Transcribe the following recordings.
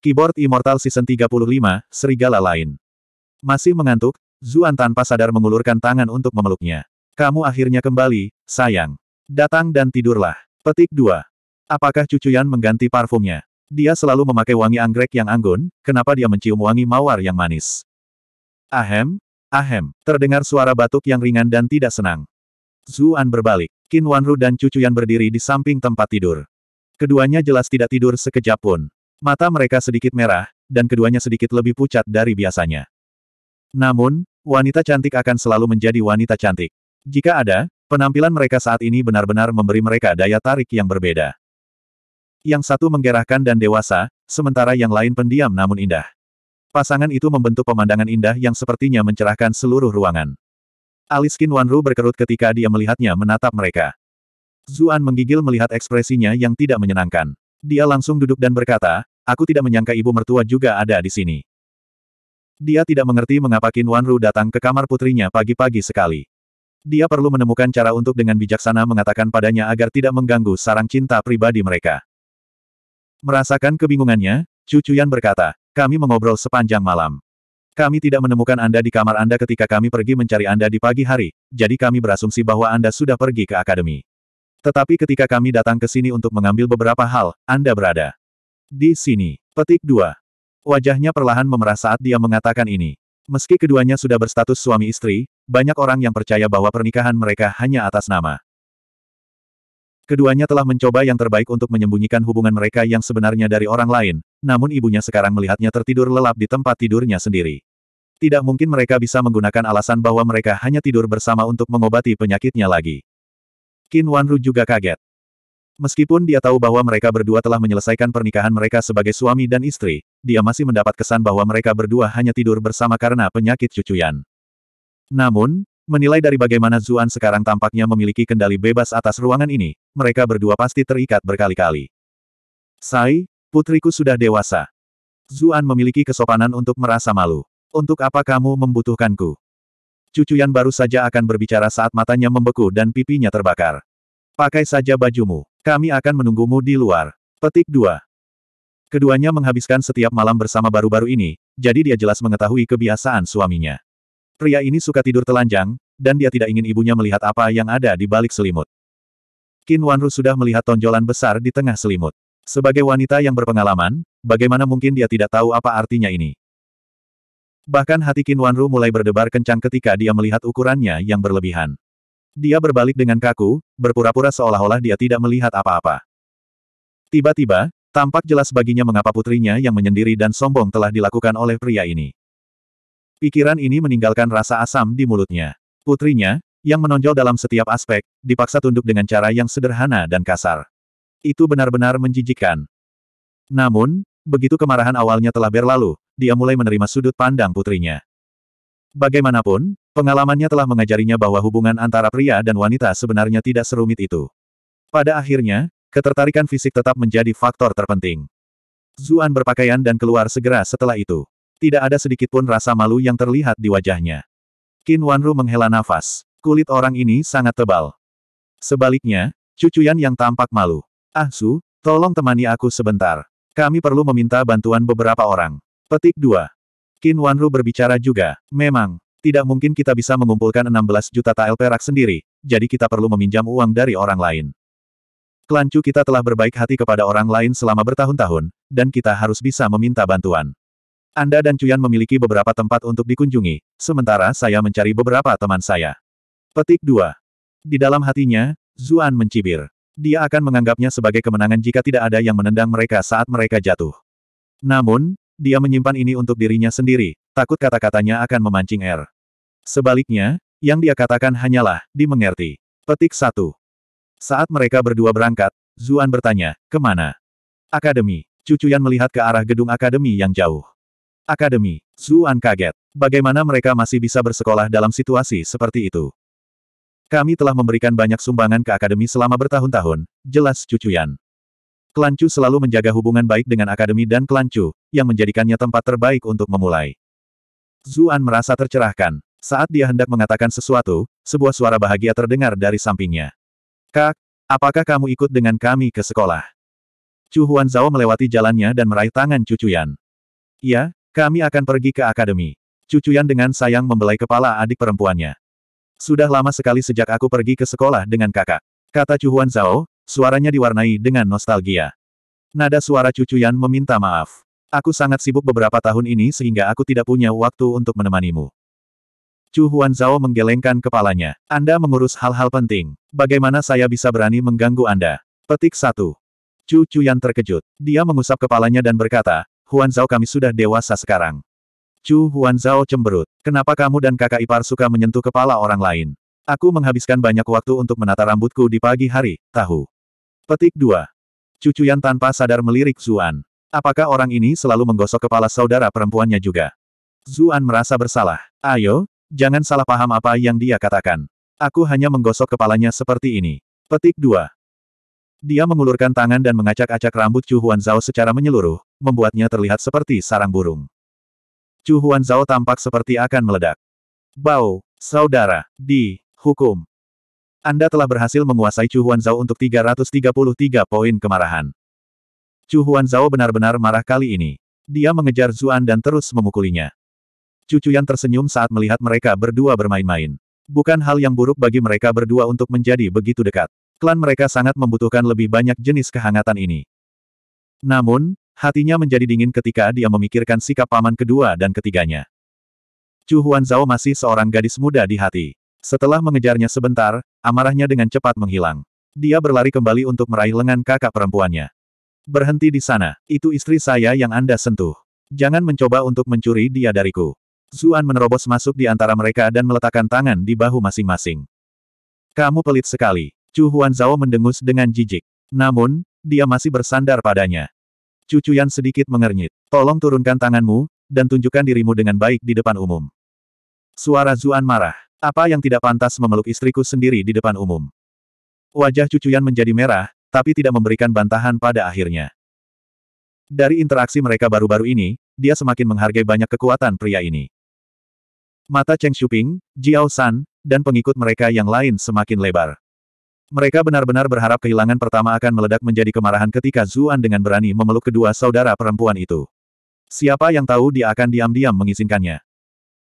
Keyboard Immortal Season 35, Serigala Lain. Masih mengantuk, Zuan tanpa sadar mengulurkan tangan untuk memeluknya. Kamu akhirnya kembali, sayang. Datang dan tidurlah. Petik 2. Apakah cucuyan mengganti parfumnya? Dia selalu memakai wangi anggrek yang anggun, kenapa dia mencium wangi mawar yang manis? Ahem, ahem, terdengar suara batuk yang ringan dan tidak senang. Zuan berbalik. Qin Wanru dan cucu cucuyan berdiri di samping tempat tidur. Keduanya jelas tidak tidur sekejap pun. Mata mereka sedikit merah, dan keduanya sedikit lebih pucat dari biasanya. Namun, wanita cantik akan selalu menjadi wanita cantik. Jika ada, penampilan mereka saat ini benar-benar memberi mereka daya tarik yang berbeda. Yang satu menggerahkan dan dewasa, sementara yang lain pendiam namun indah. Pasangan itu membentuk pemandangan indah yang sepertinya mencerahkan seluruh ruangan. Alis Qin Wanru berkerut ketika dia melihatnya menatap mereka. Zuan menggigil melihat ekspresinya yang tidak menyenangkan. Dia langsung duduk dan berkata, Aku tidak menyangka ibu mertua juga ada di sini. Dia tidak mengerti mengapa Qin Wanru datang ke kamar putrinya pagi-pagi sekali. Dia perlu menemukan cara untuk dengan bijaksana mengatakan padanya agar tidak mengganggu sarang cinta pribadi mereka. Merasakan kebingungannya, cucu Chuyan berkata, kami mengobrol sepanjang malam. Kami tidak menemukan Anda di kamar Anda ketika kami pergi mencari Anda di pagi hari, jadi kami berasumsi bahwa Anda sudah pergi ke akademi. Tetapi ketika kami datang ke sini untuk mengambil beberapa hal, Anda berada. Di sini. Petik 2. Wajahnya perlahan memerah saat dia mengatakan ini. Meski keduanya sudah berstatus suami istri, banyak orang yang percaya bahwa pernikahan mereka hanya atas nama. Keduanya telah mencoba yang terbaik untuk menyembunyikan hubungan mereka yang sebenarnya dari orang lain, namun ibunya sekarang melihatnya tertidur lelap di tempat tidurnya sendiri. Tidak mungkin mereka bisa menggunakan alasan bahwa mereka hanya tidur bersama untuk mengobati penyakitnya lagi. Qin Wanru juga kaget. Meskipun dia tahu bahwa mereka berdua telah menyelesaikan pernikahan mereka sebagai suami dan istri, dia masih mendapat kesan bahwa mereka berdua hanya tidur bersama karena penyakit cucuyan. Namun, menilai dari bagaimana Zuan sekarang tampaknya memiliki kendali bebas atas ruangan ini, mereka berdua pasti terikat berkali-kali. Sai, putriku sudah dewasa. Zuan memiliki kesopanan untuk merasa malu. Untuk apa kamu membutuhkanku? Cucuyan baru saja akan berbicara saat matanya membeku dan pipinya terbakar. Pakai saja bajumu. Kami akan menunggumu di luar. Petik 2. Keduanya menghabiskan setiap malam bersama baru-baru ini, jadi dia jelas mengetahui kebiasaan suaminya. Pria ini suka tidur telanjang, dan dia tidak ingin ibunya melihat apa yang ada di balik selimut. Qin Wanru sudah melihat tonjolan besar di tengah selimut. Sebagai wanita yang berpengalaman, bagaimana mungkin dia tidak tahu apa artinya ini? Bahkan hati Qin Wanru mulai berdebar kencang ketika dia melihat ukurannya yang berlebihan. Dia berbalik dengan kaku, berpura-pura seolah-olah dia tidak melihat apa-apa. Tiba-tiba, tampak jelas baginya mengapa putrinya yang menyendiri dan sombong telah dilakukan oleh pria ini. Pikiran ini meninggalkan rasa asam di mulutnya. Putrinya, yang menonjol dalam setiap aspek, dipaksa tunduk dengan cara yang sederhana dan kasar. Itu benar-benar menjijikkan. Namun, begitu kemarahan awalnya telah berlalu, dia mulai menerima sudut pandang putrinya. Bagaimanapun, Pengalamannya telah mengajarinya bahwa hubungan antara pria dan wanita sebenarnya tidak serumit itu. Pada akhirnya, ketertarikan fisik tetap menjadi faktor terpenting. Zuan berpakaian dan keluar segera setelah itu. Tidak ada sedikit pun rasa malu yang terlihat di wajahnya. Qin Wanru menghela nafas. Kulit orang ini sangat tebal. Sebaliknya, cucuyan yang tampak malu. Ah Su, tolong temani aku sebentar. Kami perlu meminta bantuan beberapa orang. Petik 2. Qin Wanru berbicara juga, memang, tidak mungkin kita bisa mengumpulkan 16 juta tael perak sendiri, jadi kita perlu meminjam uang dari orang lain. Kelancu kita telah berbaik hati kepada orang lain selama bertahun-tahun, dan kita harus bisa meminta bantuan. Anda dan Cuyan memiliki beberapa tempat untuk dikunjungi, sementara saya mencari beberapa teman saya. Petik 2. Di dalam hatinya, Zuan mencibir. Dia akan menganggapnya sebagai kemenangan jika tidak ada yang menendang mereka saat mereka jatuh. Namun, dia menyimpan ini untuk dirinya sendiri, takut kata-katanya akan memancing air. Sebaliknya, yang dia katakan hanyalah, dimengerti. Petik satu. Saat mereka berdua berangkat, Zuan bertanya, kemana? Akademi. Cucuyan melihat ke arah gedung akademi yang jauh. Akademi. Zuan kaget. Bagaimana mereka masih bisa bersekolah dalam situasi seperti itu? Kami telah memberikan banyak sumbangan ke akademi selama bertahun-tahun, jelas Cucuyan. Klancu selalu menjaga hubungan baik dengan akademi dan Klancu, yang menjadikannya tempat terbaik untuk memulai. Zuan merasa tercerahkan. Saat dia hendak mengatakan sesuatu, sebuah suara bahagia terdengar dari sampingnya. Kak, apakah kamu ikut dengan kami ke sekolah? Chu Huan Zhao melewati jalannya dan meraih tangan Yan. Ya, kami akan pergi ke akademi. Yan dengan sayang membelai kepala adik perempuannya. Sudah lama sekali sejak aku pergi ke sekolah dengan kakak. Kata Chu Huan Zhao, suaranya diwarnai dengan nostalgia. Nada suara Yan meminta maaf. Aku sangat sibuk beberapa tahun ini sehingga aku tidak punya waktu untuk menemanimu. Chu Huanzao menggelengkan kepalanya. Anda mengurus hal-hal penting. Bagaimana saya bisa berani mengganggu Anda? Petik 1. Chu Chuyan terkejut. Dia mengusap kepalanya dan berkata, Huanzao kami sudah dewasa sekarang. Chu Huanzao cemberut. Kenapa kamu dan kakak ipar suka menyentuh kepala orang lain? Aku menghabiskan banyak waktu untuk menata rambutku di pagi hari, tahu. Petik 2. Cucuyan tanpa sadar melirik Zuan. Apakah orang ini selalu menggosok kepala saudara perempuannya juga? Zuan merasa bersalah. Ayo, jangan salah paham apa yang dia katakan. Aku hanya menggosok kepalanya seperti ini. Petik 2. Dia mengulurkan tangan dan mengacak-acak rambut Chu Huan Zhao secara menyeluruh, membuatnya terlihat seperti sarang burung. Chu Huan Zhao tampak seperti akan meledak. Bau, saudara, di, hukum. Anda telah berhasil menguasai Chu Huan Zhao untuk 333 poin kemarahan. Chu Zhao benar-benar marah kali ini. Dia mengejar Zuan dan terus memukulinya. Cucuyan tersenyum saat melihat mereka berdua bermain-main. Bukan hal yang buruk bagi mereka berdua untuk menjadi begitu dekat. Klan mereka sangat membutuhkan lebih banyak jenis kehangatan ini. Namun, hatinya menjadi dingin ketika dia memikirkan sikap paman kedua dan ketiganya. Chu Zhao masih seorang gadis muda di hati. Setelah mengejarnya sebentar, amarahnya dengan cepat menghilang. Dia berlari kembali untuk meraih lengan kakak perempuannya. Berhenti di sana, itu istri saya yang Anda sentuh. Jangan mencoba untuk mencuri dia dariku. Zuan menerobos masuk di antara mereka dan meletakkan tangan di bahu masing-masing. Kamu pelit sekali. Chu Huan Zhao mendengus dengan jijik. Namun, dia masih bersandar padanya. Cucuyan sedikit mengernyit. Tolong turunkan tanganmu, dan tunjukkan dirimu dengan baik di depan umum. Suara Zuan marah. Apa yang tidak pantas memeluk istriku sendiri di depan umum? Wajah cucuyan menjadi merah, tapi tidak memberikan bantahan pada akhirnya. Dari interaksi mereka baru-baru ini, dia semakin menghargai banyak kekuatan pria ini. Mata Cheng Xuping, Jiao San, dan pengikut mereka yang lain semakin lebar. Mereka benar-benar berharap kehilangan pertama akan meledak menjadi kemarahan ketika Zuan dengan berani memeluk kedua saudara perempuan itu. Siapa yang tahu dia akan diam-diam mengizinkannya.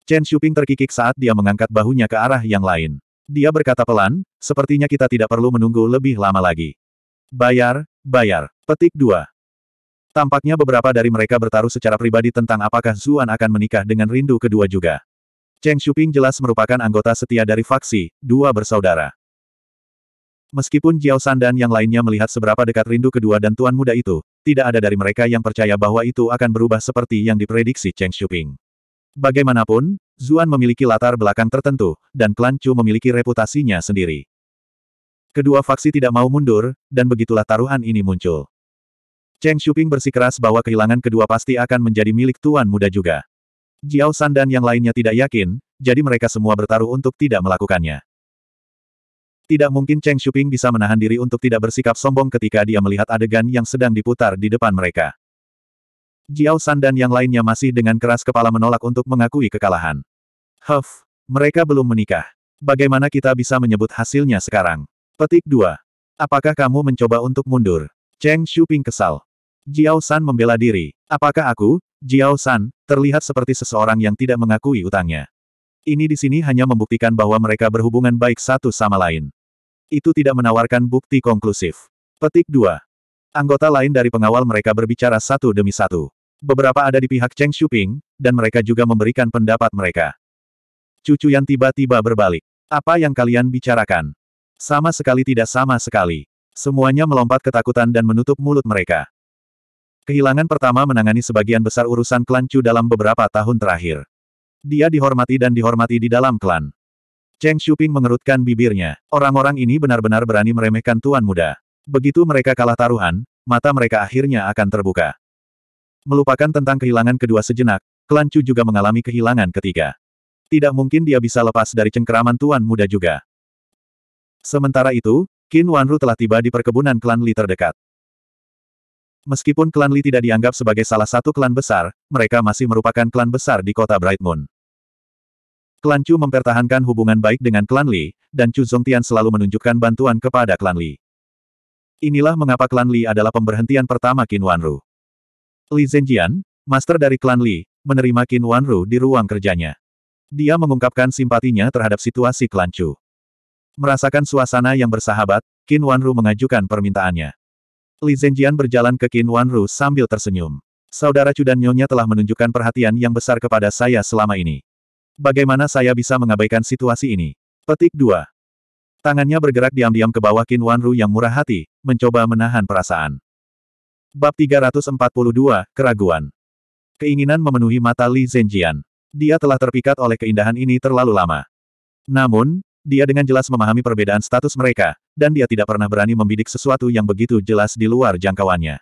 Chen Xuping terkikik saat dia mengangkat bahunya ke arah yang lain. Dia berkata pelan, sepertinya kita tidak perlu menunggu lebih lama lagi. Bayar, bayar. Petik 2. Tampaknya beberapa dari mereka bertaruh secara pribadi tentang apakah Zuan akan menikah dengan rindu kedua juga. Cheng Shuping jelas merupakan anggota setia dari faksi, dua bersaudara. Meskipun Jiao San dan yang lainnya melihat seberapa dekat rindu kedua dan tuan muda itu, tidak ada dari mereka yang percaya bahwa itu akan berubah seperti yang diprediksi Cheng Shuping. Bagaimanapun, Zuan memiliki latar belakang tertentu, dan klan Chu memiliki reputasinya sendiri. Kedua faksi tidak mau mundur, dan begitulah taruhan ini muncul. Cheng Shuping bersikeras bahwa kehilangan kedua pasti akan menjadi milik tuan muda juga. Jiao San dan yang lainnya tidak yakin, jadi mereka semua bertaruh untuk tidak melakukannya. Tidak mungkin Cheng Shuping bisa menahan diri untuk tidak bersikap sombong ketika dia melihat adegan yang sedang diputar di depan mereka. Jiao San dan yang lainnya masih dengan keras kepala menolak untuk mengakui kekalahan. Huff, mereka belum menikah. Bagaimana kita bisa menyebut hasilnya sekarang? Petik 2. Apakah kamu mencoba untuk mundur? Cheng Shuping kesal. Jiao San membela diri. Apakah aku, Jiao San, terlihat seperti seseorang yang tidak mengakui utangnya? Ini di sini hanya membuktikan bahwa mereka berhubungan baik satu sama lain. Itu tidak menawarkan bukti konklusif. Petik 2. Anggota lain dari pengawal mereka berbicara satu demi satu. Beberapa ada di pihak Cheng Shuping, dan mereka juga memberikan pendapat mereka. Cucu yang tiba-tiba berbalik. Apa yang kalian bicarakan? Sama sekali tidak sama sekali. Semuanya melompat ketakutan dan menutup mulut mereka. Kehilangan pertama menangani sebagian besar urusan klan Chu dalam beberapa tahun terakhir. Dia dihormati dan dihormati di dalam klan. Cheng Shuping mengerutkan bibirnya. Orang-orang ini benar-benar berani meremehkan tuan muda. Begitu mereka kalah taruhan, mata mereka akhirnya akan terbuka. Melupakan tentang kehilangan kedua sejenak, klan Chu juga mengalami kehilangan ketiga. Tidak mungkin dia bisa lepas dari cengkeraman tuan muda juga. Sementara itu, Qin Wanru telah tiba di perkebunan klan Li terdekat. Meskipun klan Li tidak dianggap sebagai salah satu klan besar, mereka masih merupakan klan besar di kota Bright Moon. Klan Chu mempertahankan hubungan baik dengan klan Li, dan Chu Zongtian selalu menunjukkan bantuan kepada klan Li. Inilah mengapa klan Li adalah pemberhentian pertama Qin Wanru. Li Zhenjian, master dari klan Li, menerima Qin Wanru di ruang kerjanya. Dia mengungkapkan simpatinya terhadap situasi klan Chu. Merasakan suasana yang bersahabat, Qin Wanru mengajukan permintaannya. Li Zhenjian berjalan ke Qin Wanru sambil tersenyum. Saudara Cudan Nyonya telah menunjukkan perhatian yang besar kepada saya selama ini. Bagaimana saya bisa mengabaikan situasi ini? Petik 2. Tangannya bergerak diam-diam ke bawah Qin Wanru yang murah hati, mencoba menahan perasaan. Bab 342, Keraguan Keinginan memenuhi mata Li Zhenjian. Dia telah terpikat oleh keindahan ini terlalu lama. Namun, dia dengan jelas memahami perbedaan status mereka, dan dia tidak pernah berani membidik sesuatu yang begitu jelas di luar jangkauannya.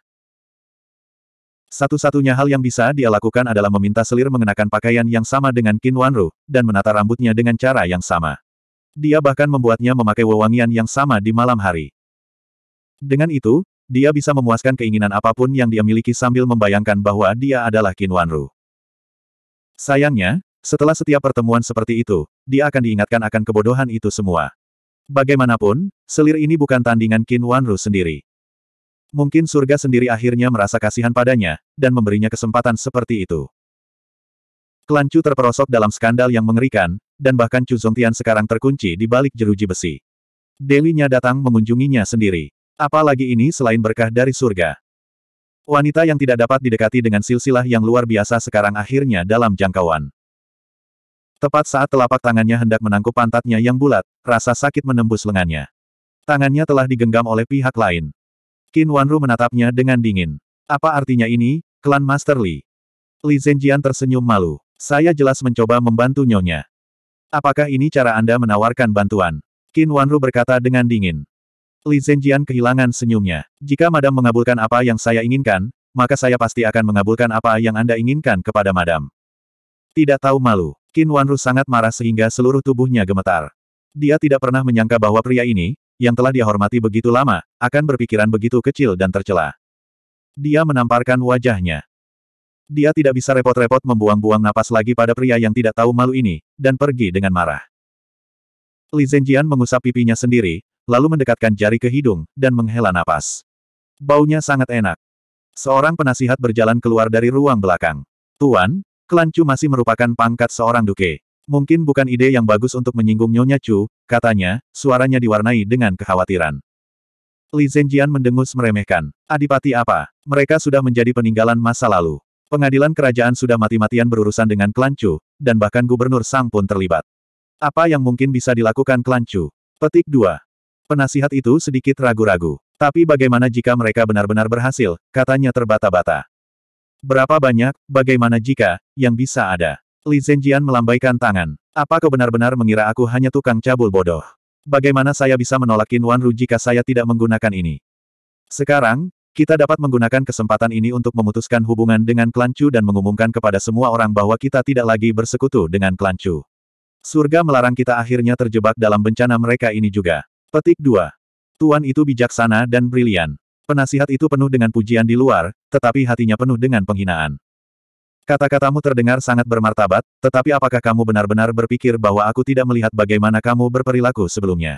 Satu-satunya hal yang bisa dia lakukan adalah meminta selir mengenakan pakaian yang sama dengan Qin Wanru, dan menata rambutnya dengan cara yang sama. Dia bahkan membuatnya memakai wewangian yang sama di malam hari. Dengan itu, dia bisa memuaskan keinginan apapun yang dia miliki sambil membayangkan bahwa dia adalah Qin Wanru. Sayangnya, setelah setiap pertemuan seperti itu, dia akan diingatkan akan kebodohan itu semua. Bagaimanapun, selir ini bukan tandingan Qin Wanru sendiri. Mungkin surga sendiri akhirnya merasa kasihan padanya, dan memberinya kesempatan seperti itu. Klan Chu terperosok dalam skandal yang mengerikan, dan bahkan Chu Zongtian sekarang terkunci di balik jeruji besi. Delinya datang mengunjunginya sendiri. Apalagi ini selain berkah dari surga. Wanita yang tidak dapat didekati dengan silsilah yang luar biasa sekarang akhirnya dalam jangkauan. Tepat saat telapak tangannya hendak menangkup pantatnya yang bulat, rasa sakit menembus lengannya. Tangannya telah digenggam oleh pihak lain. Qin Wanru menatapnya dengan dingin. Apa artinya ini, klan Master Li? Li Zhenjian tersenyum malu. Saya jelas mencoba membantu nyonya. Apakah ini cara Anda menawarkan bantuan? Qin Wanru berkata dengan dingin. Li Zhenjian kehilangan senyumnya. Jika Madam mengabulkan apa yang saya inginkan, maka saya pasti akan mengabulkan apa yang Anda inginkan kepada Madam. Tidak tahu malu. Qin Wanru sangat marah sehingga seluruh tubuhnya gemetar. Dia tidak pernah menyangka bahwa pria ini, yang telah dia hormati begitu lama, akan berpikiran begitu kecil dan tercela. Dia menamparkan wajahnya. Dia tidak bisa repot-repot membuang-buang napas lagi pada pria yang tidak tahu malu ini, dan pergi dengan marah. Li Zhenjian mengusap pipinya sendiri, lalu mendekatkan jari ke hidung, dan menghela napas. Baunya sangat enak. Seorang penasihat berjalan keluar dari ruang belakang. Tuan, Klan Chu masih merupakan pangkat seorang duke. Mungkin bukan ide yang bagus untuk menyinggung Nyonya Chu, katanya, suaranya diwarnai dengan kekhawatiran. Li Zhenjian mendengus meremehkan. Adipati apa? Mereka sudah menjadi peninggalan masa lalu. Pengadilan kerajaan sudah mati-matian berurusan dengan klan Chu, dan bahkan gubernur Sang pun terlibat. Apa yang mungkin bisa dilakukan klan Chu? Petik 2. Penasihat itu sedikit ragu-ragu. Tapi bagaimana jika mereka benar-benar berhasil, katanya terbata-bata. Berapa banyak, bagaimana jika, yang bisa ada? Li Zhenjian melambaikan tangan. Apa kau benar-benar mengira aku hanya tukang cabul bodoh? Bagaimana saya bisa menolak Wan Ru jika saya tidak menggunakan ini? Sekarang, kita dapat menggunakan kesempatan ini untuk memutuskan hubungan dengan klan Chu dan mengumumkan kepada semua orang bahwa kita tidak lagi bersekutu dengan klan Chu. Surga melarang kita akhirnya terjebak dalam bencana mereka ini juga. Petik 2. Tuan itu bijaksana dan brilian. Penasihat itu penuh dengan pujian di luar, tetapi hatinya penuh dengan penghinaan. Kata-katamu terdengar sangat bermartabat, tetapi apakah kamu benar-benar berpikir bahwa aku tidak melihat bagaimana kamu berperilaku sebelumnya?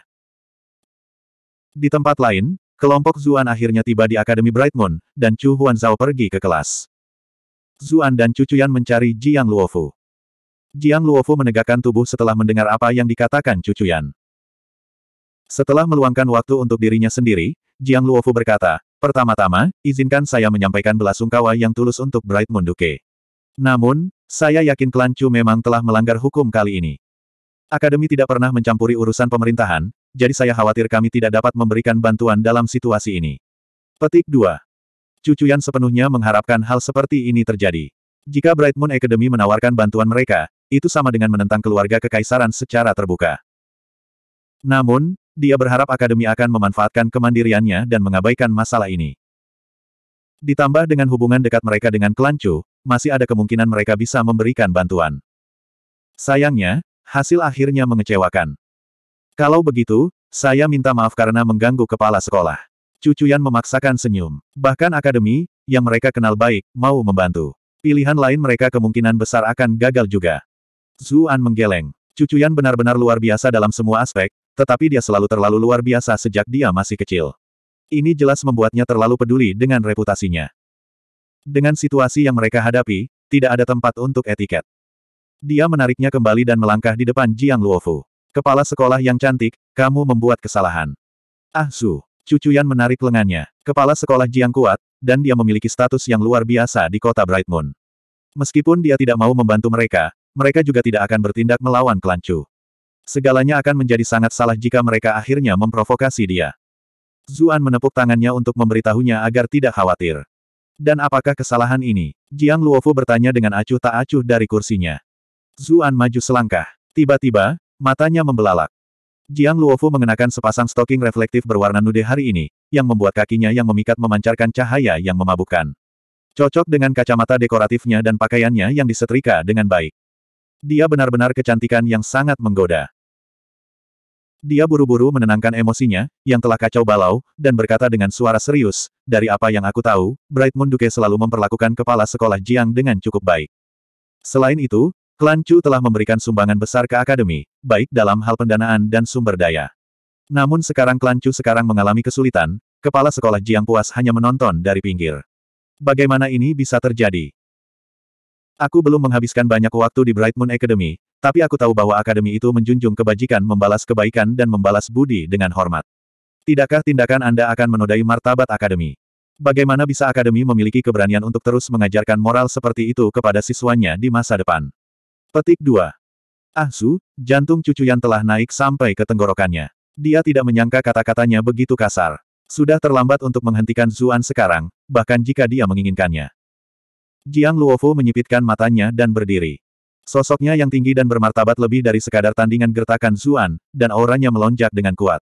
Di tempat lain, kelompok Zuan akhirnya tiba di Akademi Bright Moon, dan Chu Huan Zhao pergi ke kelas. Zuan dan Chu Chuyan mencari Jiang Luofu. Jiang Luofu menegakkan tubuh setelah mendengar apa yang dikatakan Chu Chuyan. Setelah meluangkan waktu untuk dirinya sendiri, Jiang Luofu berkata, pertama-tama, izinkan saya menyampaikan belasungkawa yang tulus untuk Bright Moon Duke. Namun, saya yakin klan Chu memang telah melanggar hukum kali ini. Akademi tidak pernah mencampuri urusan pemerintahan, jadi saya khawatir kami tidak dapat memberikan bantuan dalam situasi ini. Petik 2. Cucuyan sepenuhnya mengharapkan hal seperti ini terjadi. Jika Bright Moon Academy menawarkan bantuan mereka, itu sama dengan menentang keluarga kekaisaran secara terbuka. Namun, dia berharap akademi akan memanfaatkan kemandiriannya dan mengabaikan masalah ini. Ditambah dengan hubungan dekat mereka dengan klan Chu, masih ada kemungkinan mereka bisa memberikan bantuan. Sayangnya, hasil akhirnya mengecewakan. Kalau begitu, saya minta maaf karena mengganggu kepala sekolah. Cucuyan memaksakan senyum. Bahkan akademi, yang mereka kenal baik, mau membantu. Pilihan lain mereka kemungkinan besar akan gagal juga. Zuan menggeleng. Cucuyan benar-benar luar biasa dalam semua aspek, tetapi dia selalu terlalu luar biasa sejak dia masih kecil. Ini jelas membuatnya terlalu peduli dengan reputasinya. Dengan situasi yang mereka hadapi, tidak ada tempat untuk etiket. Dia menariknya kembali dan melangkah di depan Jiang Luofu. Kepala sekolah yang cantik, kamu membuat kesalahan. Ah Su, Yan menarik lengannya. Kepala sekolah Jiang kuat, dan dia memiliki status yang luar biasa di kota Bright Moon. Meskipun dia tidak mau membantu mereka, mereka juga tidak akan bertindak melawan Klan Chu. Segalanya akan menjadi sangat salah jika mereka akhirnya memprovokasi dia. Zuan menepuk tangannya untuk memberitahunya agar tidak khawatir. Dan apakah kesalahan ini? Jiang Luofu bertanya dengan acuh tak acuh dari kursinya. Zuan maju selangkah. Tiba-tiba, matanya membelalak. Jiang Luofu mengenakan sepasang stoking reflektif berwarna nude hari ini, yang membuat kakinya yang memikat memancarkan cahaya yang memabukkan. Cocok dengan kacamata dekoratifnya dan pakaiannya yang disetrika dengan baik. Dia benar-benar kecantikan yang sangat menggoda. Dia buru-buru menenangkan emosinya, yang telah kacau balau, dan berkata dengan suara serius, dari apa yang aku tahu, Bright Moon Duke selalu memperlakukan kepala sekolah Jiang dengan cukup baik. Selain itu, Klan Chu telah memberikan sumbangan besar ke akademi, baik dalam hal pendanaan dan sumber daya. Namun sekarang Klan Chu sekarang mengalami kesulitan, kepala sekolah Jiang puas hanya menonton dari pinggir. Bagaimana ini bisa terjadi? Aku belum menghabiskan banyak waktu di Bright Moon Academy, tapi aku tahu bahwa akademi itu menjunjung kebajikan membalas kebaikan dan membalas budi dengan hormat. Tidakkah tindakan Anda akan menodai martabat akademi? Bagaimana bisa akademi memiliki keberanian untuk terus mengajarkan moral seperti itu kepada siswanya di masa depan? Petik 2. Ah, Su, jantung cucu yang telah naik sampai ke tenggorokannya. Dia tidak menyangka kata-katanya begitu kasar. Sudah terlambat untuk menghentikan Zuan sekarang, bahkan jika dia menginginkannya. Jiang Luofu menyipitkan matanya dan berdiri. Sosoknya yang tinggi dan bermartabat lebih dari sekadar tandingan gertakan Zuan, dan auranya melonjak dengan kuat.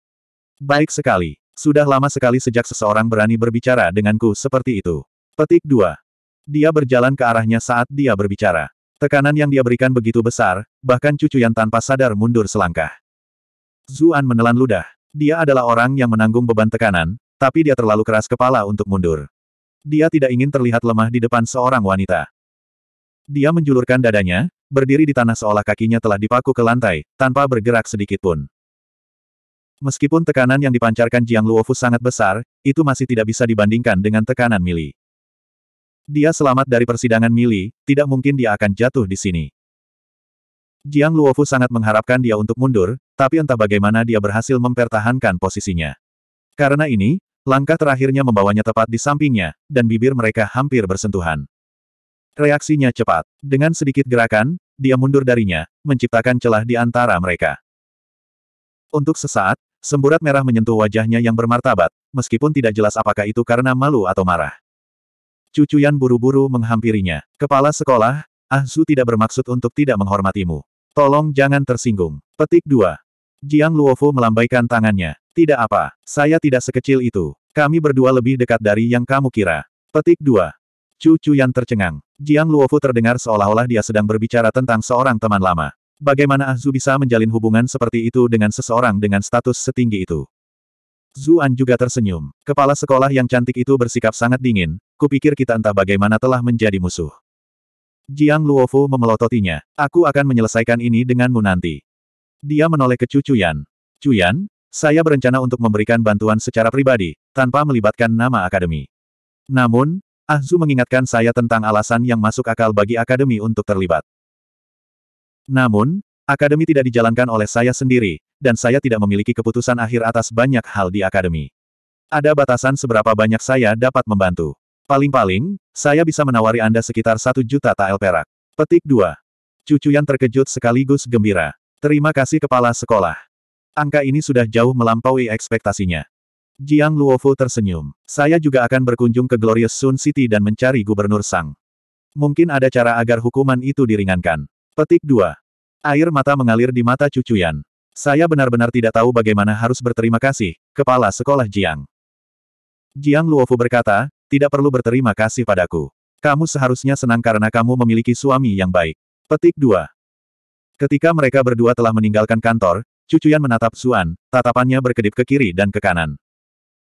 Baik sekali. Sudah lama sekali sejak seseorang berani berbicara denganku seperti itu. Petik 2. Dia berjalan ke arahnya saat dia berbicara. Tekanan yang dia berikan begitu besar, bahkan cucu yang tanpa sadar mundur selangkah. Zuan menelan ludah. Dia adalah orang yang menanggung beban tekanan, tapi dia terlalu keras kepala untuk mundur. Dia tidak ingin terlihat lemah di depan seorang wanita. Dia menjulurkan dadanya, berdiri di tanah seolah kakinya telah dipaku ke lantai, tanpa bergerak sedikit pun. Meskipun tekanan yang dipancarkan Jiang Luofu sangat besar, itu masih tidak bisa dibandingkan dengan tekanan Mili. Dia selamat dari persidangan Mili, tidak mungkin dia akan jatuh di sini. Jiang Luofu sangat mengharapkan dia untuk mundur, tapi entah bagaimana dia berhasil mempertahankan posisinya. Karena ini, Langkah terakhirnya membawanya tepat di sampingnya, dan bibir mereka hampir bersentuhan. Reaksinya cepat. Dengan sedikit gerakan, dia mundur darinya, menciptakan celah di antara mereka. Untuk sesaat, semburat merah menyentuh wajahnya yang bermartabat, meskipun tidak jelas apakah itu karena malu atau marah. Cucuyan buru-buru menghampirinya. Kepala sekolah, Ahzu tidak bermaksud untuk tidak menghormatimu. Tolong jangan tersinggung. Petik 2. Jiang Luofu melambaikan tangannya. Tidak apa, saya tidak sekecil itu. Kami berdua lebih dekat dari yang kamu kira. Petik 2. Cucu yang tercengang. Jiang Luofu terdengar seolah-olah dia sedang berbicara tentang seorang teman lama. Bagaimana Azu bisa menjalin hubungan seperti itu dengan seseorang dengan status setinggi itu? Zuan juga tersenyum. Kepala sekolah yang cantik itu bersikap sangat dingin, kupikir kita entah bagaimana telah menjadi musuh. Jiang Luofu memelototinya. Aku akan menyelesaikan ini denganmu nanti. Dia menoleh ke Cu Yan. Cuyan, saya berencana untuk memberikan bantuan secara pribadi, tanpa melibatkan nama akademi. Namun, Ahzu mengingatkan saya tentang alasan yang masuk akal bagi akademi untuk terlibat. Namun, akademi tidak dijalankan oleh saya sendiri, dan saya tidak memiliki keputusan akhir atas banyak hal di akademi. Ada batasan seberapa banyak saya dapat membantu. Paling-paling, saya bisa menawari Anda sekitar satu juta tael perak. Petik 2. Cucu yang terkejut sekaligus gembira. Terima kasih kepala sekolah. Angka ini sudah jauh melampaui ekspektasinya. Jiang Luofu tersenyum. Saya juga akan berkunjung ke Glorious Sun City dan mencari Gubernur Sang. Mungkin ada cara agar hukuman itu diringankan. Petik 2. Air mata mengalir di mata cucuyan. Saya benar-benar tidak tahu bagaimana harus berterima kasih, Kepala Sekolah Jiang. Jiang Luofu berkata, tidak perlu berterima kasih padaku. Kamu seharusnya senang karena kamu memiliki suami yang baik. Petik 2. Ketika mereka berdua telah meninggalkan kantor, Cucuyan menatap Suan, tatapannya berkedip ke kiri dan ke kanan.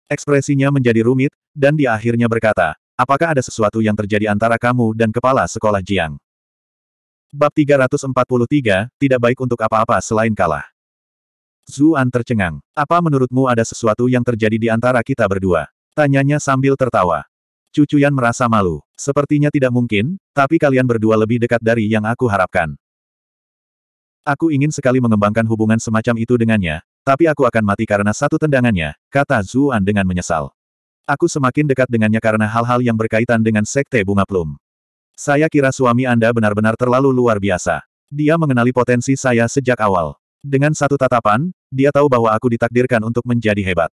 Ekspresinya menjadi rumit, dan dia akhirnya berkata, apakah ada sesuatu yang terjadi antara kamu dan kepala sekolah Jiang? Bab 343, tidak baik untuk apa-apa selain kalah. Zuan tercengang. Apa menurutmu ada sesuatu yang terjadi di antara kita berdua? Tanyanya sambil tertawa. Cucuyan merasa malu. Sepertinya tidak mungkin, tapi kalian berdua lebih dekat dari yang aku harapkan. Aku ingin sekali mengembangkan hubungan semacam itu dengannya, tapi aku akan mati karena satu tendangannya, kata Zuan dengan menyesal. Aku semakin dekat dengannya karena hal-hal yang berkaitan dengan sekte bunga plum. Saya kira suami Anda benar-benar terlalu luar biasa. Dia mengenali potensi saya sejak awal. Dengan satu tatapan, dia tahu bahwa aku ditakdirkan untuk menjadi hebat.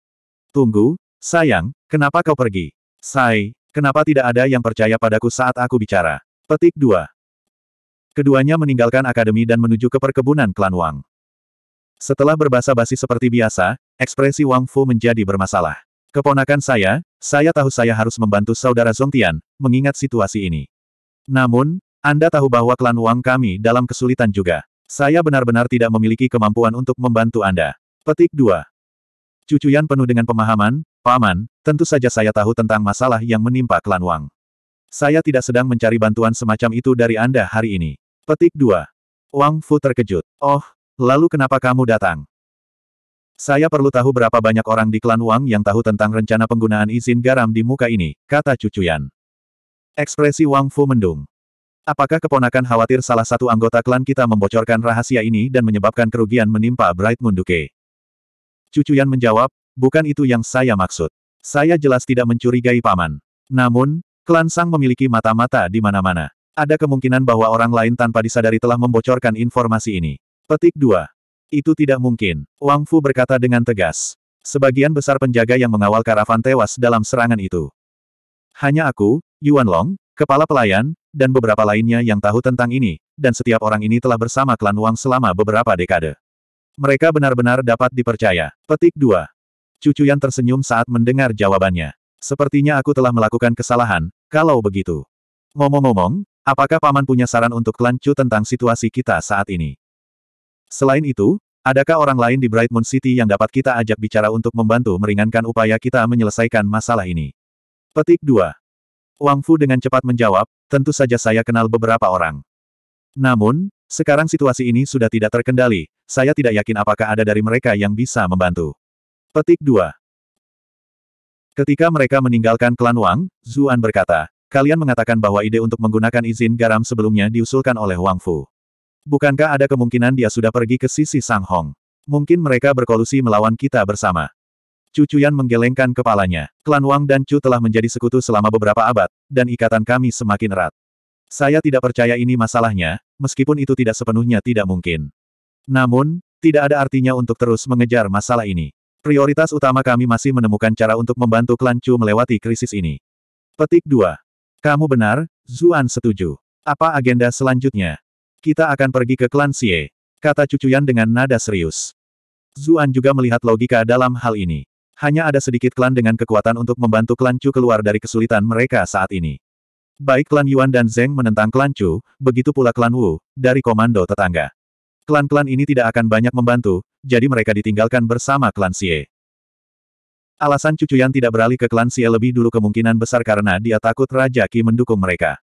Tunggu, sayang, kenapa kau pergi? Sai, kenapa tidak ada yang percaya padaku saat aku bicara? Petik 2. Keduanya meninggalkan akademi dan menuju ke perkebunan klan Wang. Setelah berbahasa basi seperti biasa, ekspresi Wang Fu menjadi bermasalah. Keponakan saya, saya tahu saya harus membantu saudara Zongtian, mengingat situasi ini. Namun, Anda tahu bahwa klan Wang kami dalam kesulitan juga. Saya benar-benar tidak memiliki kemampuan untuk membantu Anda. Petik 2. Cucuyan penuh dengan pemahaman, Paman, tentu saja saya tahu tentang masalah yang menimpa klan Wang. Saya tidak sedang mencari bantuan semacam itu dari Anda hari ini. Petik 2. Wang Fu terkejut. Oh, lalu kenapa kamu datang? Saya perlu tahu berapa banyak orang di klan Wang yang tahu tentang rencana penggunaan izin garam di muka ini, kata Cucuyan. Ekspresi Wang Fu mendung. Apakah keponakan khawatir salah satu anggota klan kita membocorkan rahasia ini dan menyebabkan kerugian menimpa Bright Munduke? Cucuyan menjawab, bukan itu yang saya maksud. Saya jelas tidak mencurigai paman. Namun, klan Sang memiliki mata-mata di mana-mana. Ada kemungkinan bahwa orang lain tanpa disadari telah membocorkan informasi ini. Petik 2. Itu tidak mungkin, Wang Fu berkata dengan tegas. Sebagian besar penjaga yang mengawal karavan tewas dalam serangan itu. Hanya aku, Yuan Long, kepala pelayan, dan beberapa lainnya yang tahu tentang ini, dan setiap orang ini telah bersama klan Wang selama beberapa dekade. Mereka benar-benar dapat dipercaya. Petik 2. Cucu Yan tersenyum saat mendengar jawabannya. Sepertinya aku telah melakukan kesalahan, kalau begitu. Ngomong-ngomong, Apakah Paman punya saran untuk klan Chu tentang situasi kita saat ini? Selain itu, adakah orang lain di Bright Moon City yang dapat kita ajak bicara untuk membantu meringankan upaya kita menyelesaikan masalah ini? Petik 2. Wang Fu dengan cepat menjawab, tentu saja saya kenal beberapa orang. Namun, sekarang situasi ini sudah tidak terkendali, saya tidak yakin apakah ada dari mereka yang bisa membantu. Petik 2. Ketika mereka meninggalkan klan Wang, Zuan berkata, Kalian mengatakan bahwa ide untuk menggunakan izin garam sebelumnya diusulkan oleh Wang Fu. Bukankah ada kemungkinan dia sudah pergi ke sisi Sang Hong? Mungkin mereka berkolusi melawan kita bersama. Chu Chuyan menggelengkan kepalanya. Klan Wang dan Chu telah menjadi sekutu selama beberapa abad, dan ikatan kami semakin erat. Saya tidak percaya ini masalahnya, meskipun itu tidak sepenuhnya tidak mungkin. Namun, tidak ada artinya untuk terus mengejar masalah ini. Prioritas utama kami masih menemukan cara untuk membantu klan Chu melewati krisis ini. Petik 2. Kamu benar, Zuan setuju. Apa agenda selanjutnya? Kita akan pergi ke klan Xie, kata Cucuyan dengan nada serius. Zuan juga melihat logika dalam hal ini. Hanya ada sedikit klan dengan kekuatan untuk membantu klan Chu keluar dari kesulitan mereka saat ini. Baik klan Yuan dan Zeng menentang klan Chu, begitu pula klan Wu, dari komando tetangga. Klan-klan ini tidak akan banyak membantu, jadi mereka ditinggalkan bersama klan Xie. Alasan cucu yang tidak beralih ke klan Xie lebih dulu kemungkinan besar karena dia takut Raja Ki mendukung mereka.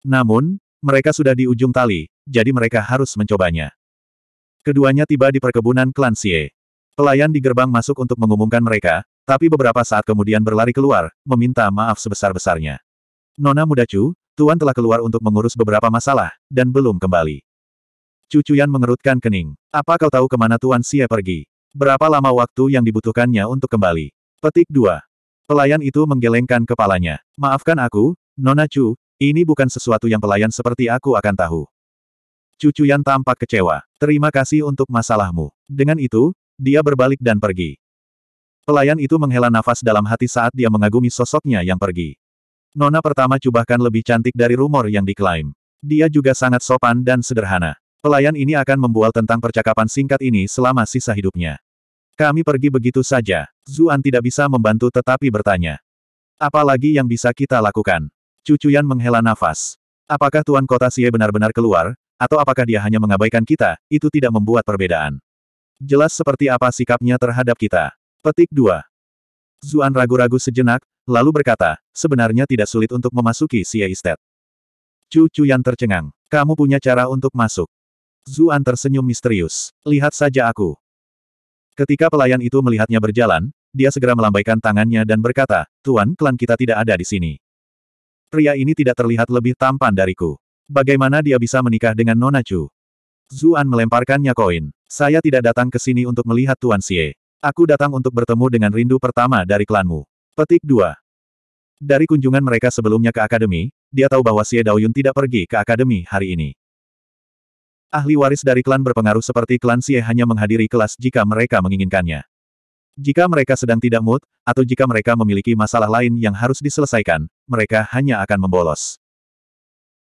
Namun, mereka sudah di ujung tali, jadi mereka harus mencobanya. Keduanya tiba di perkebunan klan Xie. Pelayan di gerbang masuk untuk mengumumkan mereka, tapi beberapa saat kemudian berlari keluar, meminta maaf sebesar-besarnya. Nona muda Chu, Tuan telah keluar untuk mengurus beberapa masalah, dan belum kembali. Cucu yang mengerutkan kening. Apa kau tahu kemana Tuan Xie pergi? Berapa lama waktu yang dibutuhkannya untuk kembali? Petik 2. Pelayan itu menggelengkan kepalanya. Maafkan aku, Nona Chu, ini bukan sesuatu yang pelayan seperti aku akan tahu. Cucu yang tampak kecewa. Terima kasih untuk masalahmu. Dengan itu, dia berbalik dan pergi. Pelayan itu menghela nafas dalam hati saat dia mengagumi sosoknya yang pergi. Nona pertama cubahkan lebih cantik dari rumor yang diklaim. Dia juga sangat sopan dan sederhana. Pelayan ini akan membual tentang percakapan singkat ini selama sisa hidupnya. Kami pergi begitu saja. Zuan tidak bisa membantu tetapi bertanya. Apa lagi yang bisa kita lakukan? Cucuyan menghela nafas. Apakah Tuan Kota Sie benar-benar keluar, atau apakah dia hanya mengabaikan kita, itu tidak membuat perbedaan. Jelas seperti apa sikapnya terhadap kita. Petik 2. Zuan ragu-ragu sejenak, lalu berkata, sebenarnya tidak sulit untuk memasuki Sie Estate. Cucuyan tercengang. Kamu punya cara untuk masuk. Zuan tersenyum misterius. Lihat saja aku. Ketika pelayan itu melihatnya berjalan, dia segera melambaikan tangannya dan berkata, Tuan, klan kita tidak ada di sini. Pria ini tidak terlihat lebih tampan dariku. Bagaimana dia bisa menikah dengan Nona Chu? Zuan melemparkannya koin. Saya tidak datang ke sini untuk melihat Tuan Xie. Aku datang untuk bertemu dengan rindu pertama dari klanmu. Petik 2. Dari kunjungan mereka sebelumnya ke akademi, dia tahu bahwa Xie Daoyun tidak pergi ke akademi hari ini. Ahli waris dari klan berpengaruh seperti klan Xie hanya menghadiri kelas jika mereka menginginkannya. Jika mereka sedang tidak mood, atau jika mereka memiliki masalah lain yang harus diselesaikan, mereka hanya akan membolos.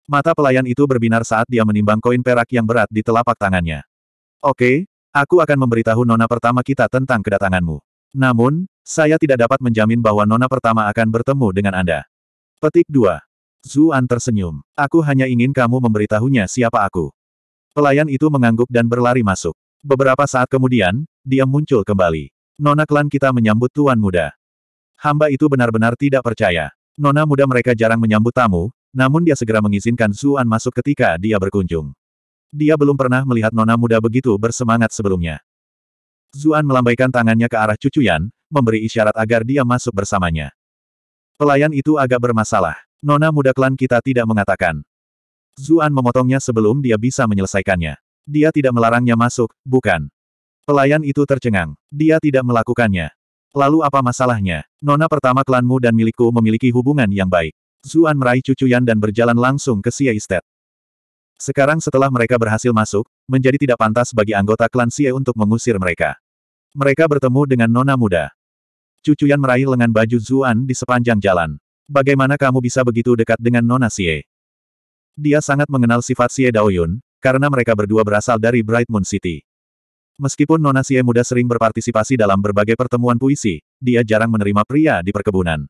Mata pelayan itu berbinar saat dia menimbang koin perak yang berat di telapak tangannya. Oke, aku akan memberitahu nona pertama kita tentang kedatanganmu. Namun, saya tidak dapat menjamin bahwa nona pertama akan bertemu dengan Anda. Petik 2. Zuan tersenyum. Aku hanya ingin kamu memberitahunya siapa aku. Pelayan itu mengangguk dan berlari masuk. Beberapa saat kemudian, dia muncul kembali. Nona klan kita menyambut tuan muda. Hamba itu benar-benar tidak percaya. Nona muda mereka jarang menyambut tamu, namun dia segera mengizinkan Zuan masuk ketika dia berkunjung. Dia belum pernah melihat nona muda begitu bersemangat sebelumnya. Zuan melambaikan tangannya ke arah cucu Yan, memberi isyarat agar dia masuk bersamanya. Pelayan itu agak bermasalah. Nona muda klan kita tidak mengatakan. Zuan memotongnya sebelum dia bisa menyelesaikannya. Dia tidak melarangnya masuk, bukan. Pelayan itu tercengang. Dia tidak melakukannya. Lalu apa masalahnya? Nona pertama klanmu dan milikku memiliki hubungan yang baik. Zuan meraih cucuyan dan berjalan langsung ke Xie Istet. Sekarang setelah mereka berhasil masuk, menjadi tidak pantas bagi anggota klan Xie untuk mengusir mereka. Mereka bertemu dengan Nona muda. Cucuyan meraih lengan baju Zuan di sepanjang jalan. Bagaimana kamu bisa begitu dekat dengan Nona Xie? Dia sangat mengenal sifat Xie Daoyun, karena mereka berdua berasal dari Bright Moon City. Meskipun Nona Xie muda sering berpartisipasi dalam berbagai pertemuan puisi, dia jarang menerima pria di perkebunan.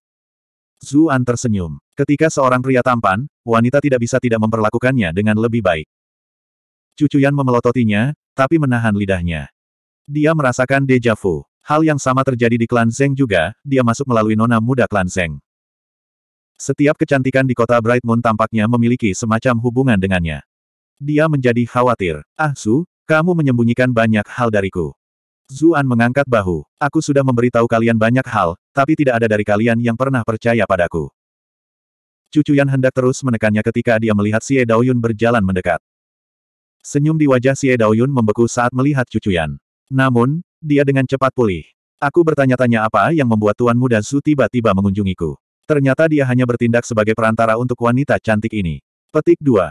Zuan tersenyum. Ketika seorang pria tampan, wanita tidak bisa tidak memperlakukannya dengan lebih baik. Cucuyan memelototinya, tapi menahan lidahnya. Dia merasakan deja vu. Hal yang sama terjadi di klan Zeng juga, dia masuk melalui nona muda klan Zeng. Setiap kecantikan di kota Bright Moon tampaknya memiliki semacam hubungan dengannya. Dia menjadi khawatir. Ah Su, kamu menyembunyikan banyak hal dariku. Zuan mengangkat bahu. Aku sudah memberitahu kalian banyak hal, tapi tidak ada dari kalian yang pernah percaya padaku. Cucu Yan hendak terus menekannya ketika dia melihat Xie Daoyun berjalan mendekat. Senyum di wajah Xie Daoyun membeku saat melihat Cucu Yan. Namun, dia dengan cepat pulih. Aku bertanya-tanya apa yang membuat Tuan Muda Su tiba-tiba mengunjungiku. Ternyata dia hanya bertindak sebagai perantara untuk wanita cantik ini. Petik 2.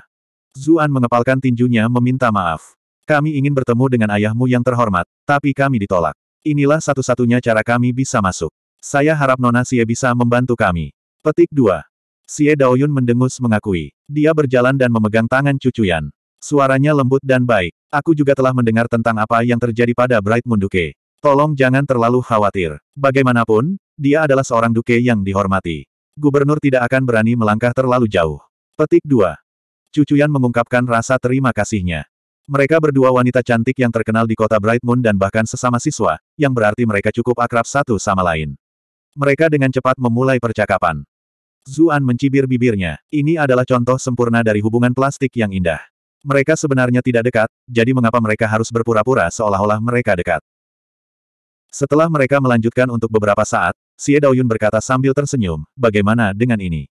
Zuan mengepalkan tinjunya meminta maaf. Kami ingin bertemu dengan ayahmu yang terhormat, tapi kami ditolak. Inilah satu-satunya cara kami bisa masuk. Saya harap Nona Xie bisa membantu kami. Petik 2. Xie Daoyun mendengus mengakui. Dia berjalan dan memegang tangan cucu Yan. Suaranya lembut dan baik. Aku juga telah mendengar tentang apa yang terjadi pada Bright Munduke. Tolong jangan terlalu khawatir. Bagaimanapun, dia adalah seorang duke yang dihormati. Gubernur tidak akan berani melangkah terlalu jauh. Petik 2. Cucuyan mengungkapkan rasa terima kasihnya. Mereka berdua wanita cantik yang terkenal di kota Bright Moon dan bahkan sesama siswa, yang berarti mereka cukup akrab satu sama lain. Mereka dengan cepat memulai percakapan. Zuan mencibir bibirnya. Ini adalah contoh sempurna dari hubungan plastik yang indah. Mereka sebenarnya tidak dekat, jadi mengapa mereka harus berpura-pura seolah-olah mereka dekat? Setelah mereka melanjutkan untuk beberapa saat, Xie Daoyun berkata sambil tersenyum, bagaimana dengan ini?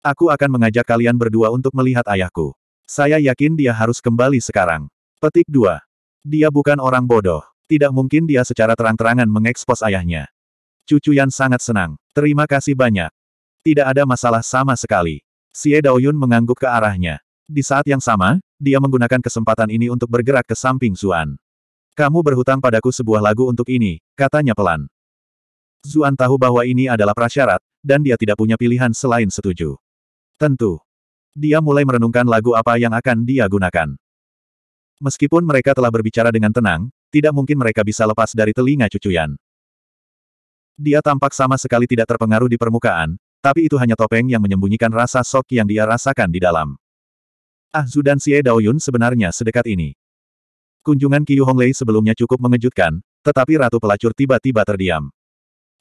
Aku akan mengajak kalian berdua untuk melihat ayahku. Saya yakin dia harus kembali sekarang. Petik 2. Dia bukan orang bodoh. Tidak mungkin dia secara terang-terangan mengekspos ayahnya. Cucu Yan sangat senang. Terima kasih banyak. Tidak ada masalah sama sekali. Xie Daoyun mengangguk ke arahnya. Di saat yang sama, dia menggunakan kesempatan ini untuk bergerak ke samping Suan. Kamu berhutang padaku sebuah lagu untuk ini, katanya pelan. Zuan tahu bahwa ini adalah prasyarat, dan dia tidak punya pilihan selain setuju. Tentu. Dia mulai merenungkan lagu apa yang akan dia gunakan. Meskipun mereka telah berbicara dengan tenang, tidak mungkin mereka bisa lepas dari telinga cucuyan. Dia tampak sama sekali tidak terpengaruh di permukaan, tapi itu hanya topeng yang menyembunyikan rasa sok yang dia rasakan di dalam. Ah Zu dan Xie Daoyun sebenarnya sedekat ini. Kunjungan Qiu Honglei sebelumnya cukup mengejutkan, tetapi Ratu Pelacur tiba-tiba terdiam.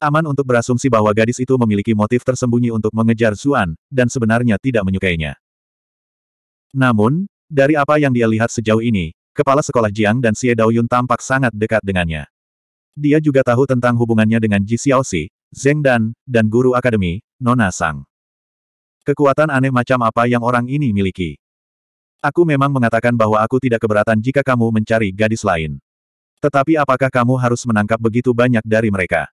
Aman untuk berasumsi bahwa gadis itu memiliki motif tersembunyi untuk mengejar Zuan, dan sebenarnya tidak menyukainya. Namun, dari apa yang dia lihat sejauh ini, kepala sekolah Jiang dan Xie Daoyun tampak sangat dekat dengannya. Dia juga tahu tentang hubungannya dengan Ji Xiaoxi, Zeng Dan, dan guru akademi, Nona Sang. Kekuatan aneh macam apa yang orang ini miliki. Aku memang mengatakan bahwa aku tidak keberatan jika kamu mencari gadis lain. Tetapi apakah kamu harus menangkap begitu banyak dari mereka?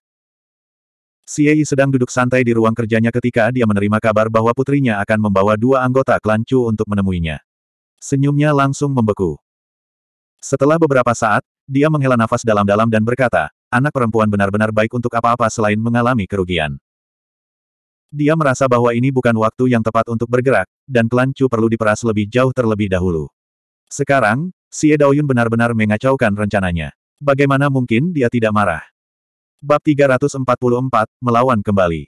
Siei sedang duduk santai di ruang kerjanya ketika dia menerima kabar bahwa putrinya akan membawa dua anggota klan Chu untuk menemuinya. Senyumnya langsung membeku. Setelah beberapa saat, dia menghela nafas dalam-dalam dan berkata, anak perempuan benar-benar baik untuk apa-apa selain mengalami kerugian. Dia merasa bahwa ini bukan waktu yang tepat untuk bergerak, dan klan Chu perlu diperas lebih jauh terlebih dahulu. Sekarang, Xie Daoyun benar-benar mengacaukan rencananya. Bagaimana mungkin dia tidak marah? Bab 344, Melawan Kembali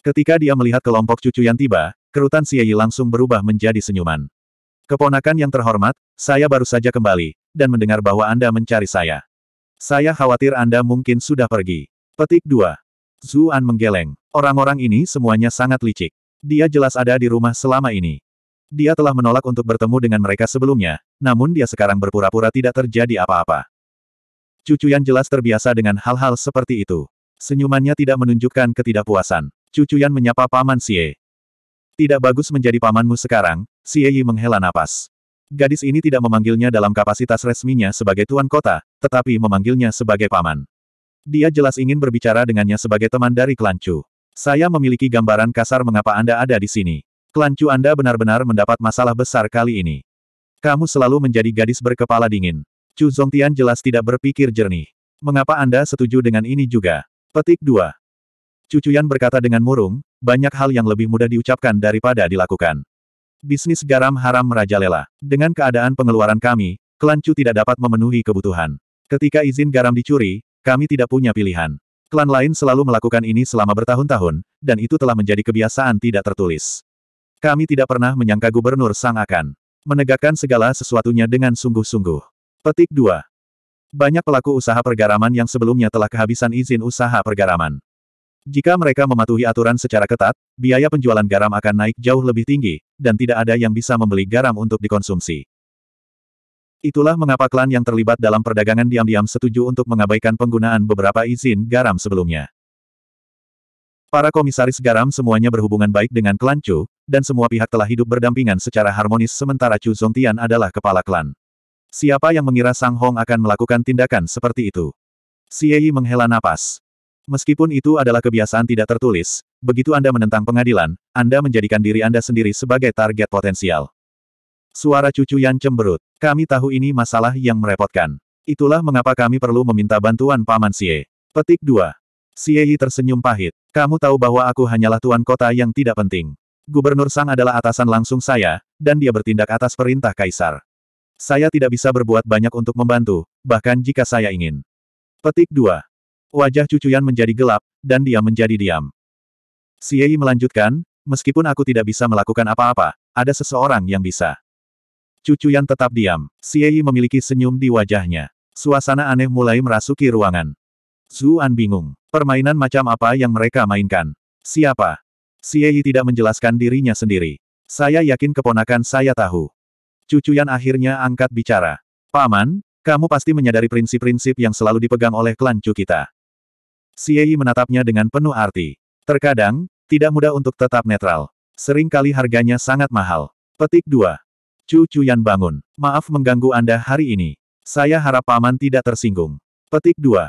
Ketika dia melihat kelompok cucu yang tiba, kerutan Xie langsung berubah menjadi senyuman. Keponakan yang terhormat, saya baru saja kembali, dan mendengar bahwa Anda mencari saya. Saya khawatir Anda mungkin sudah pergi. Petik 2. Zuan menggeleng. Orang-orang ini semuanya sangat licik. Dia jelas ada di rumah selama ini. Dia telah menolak untuk bertemu dengan mereka sebelumnya, namun dia sekarang berpura-pura tidak terjadi apa-apa. Cucuyan jelas terbiasa dengan hal-hal seperti itu. Senyumannya tidak menunjukkan ketidakpuasan. Cucuyan menyapa Paman Xie. Tidak bagus menjadi pamanmu sekarang, Xie Yi menghela napas. Gadis ini tidak memanggilnya dalam kapasitas resminya sebagai tuan kota, tetapi memanggilnya sebagai paman. Dia jelas ingin berbicara dengannya sebagai teman dari klan Saya memiliki gambaran kasar mengapa Anda ada di sini. Klan Anda benar-benar mendapat masalah besar kali ini. Kamu selalu menjadi gadis berkepala dingin. Chu Zongtian jelas tidak berpikir jernih. Mengapa Anda setuju dengan ini juga? Petik 2. Chuyan berkata dengan murung, banyak hal yang lebih mudah diucapkan daripada dilakukan. Bisnis garam haram merajalela. Dengan keadaan pengeluaran kami, klan Chu tidak dapat memenuhi kebutuhan. Ketika izin garam dicuri, kami tidak punya pilihan. Klan lain selalu melakukan ini selama bertahun-tahun, dan itu telah menjadi kebiasaan tidak tertulis. Kami tidak pernah menyangka gubernur Sang akan menegakkan segala sesuatunya dengan sungguh-sungguh. Petik 2. Banyak pelaku usaha pergaraman yang sebelumnya telah kehabisan izin usaha pergaraman. Jika mereka mematuhi aturan secara ketat, biaya penjualan garam akan naik jauh lebih tinggi, dan tidak ada yang bisa membeli garam untuk dikonsumsi. Itulah mengapa klan yang terlibat dalam perdagangan diam-diam setuju untuk mengabaikan penggunaan beberapa izin garam sebelumnya. Para komisaris garam semuanya berhubungan baik dengan klan Chu, dan semua pihak telah hidup berdampingan secara harmonis sementara Chu Zongtian adalah kepala klan. Siapa yang mengira Sang Hong akan melakukan tindakan seperti itu? Xie menghela napas. Meskipun itu adalah kebiasaan tidak tertulis, begitu Anda menentang pengadilan, Anda menjadikan diri Anda sendiri sebagai target potensial. Suara cucu yang cemberut. Kami tahu ini masalah yang merepotkan. Itulah mengapa kami perlu meminta bantuan Paman Xie. Petik 2. Xie tersenyum pahit. Kamu tahu bahwa aku hanyalah tuan kota yang tidak penting. Gubernur Sang adalah atasan langsung saya, dan dia bertindak atas perintah kaisar. Saya tidak bisa berbuat banyak untuk membantu, bahkan jika saya ingin. Petik 2. Wajah cucuyan menjadi gelap, dan dia menjadi diam. Siei melanjutkan, meskipun aku tidak bisa melakukan apa-apa, ada seseorang yang bisa. Cucu Cucuyan tetap diam. Siei memiliki senyum di wajahnya. Suasana aneh mulai merasuki ruangan. Zuan bingung. Permainan macam apa yang mereka mainkan? Siapa? Siei tidak menjelaskan dirinya sendiri. Saya yakin keponakan saya tahu. Cucuyan akhirnya angkat bicara. Paman, kamu pasti menyadari prinsip-prinsip yang selalu dipegang oleh klan Chu kita. Siei menatapnya dengan penuh arti. Terkadang, tidak mudah untuk tetap netral. Seringkali harganya sangat mahal. Petik 2. Chu bangun. Maaf mengganggu Anda hari ini. Saya harap Paman tidak tersinggung. Petik 2.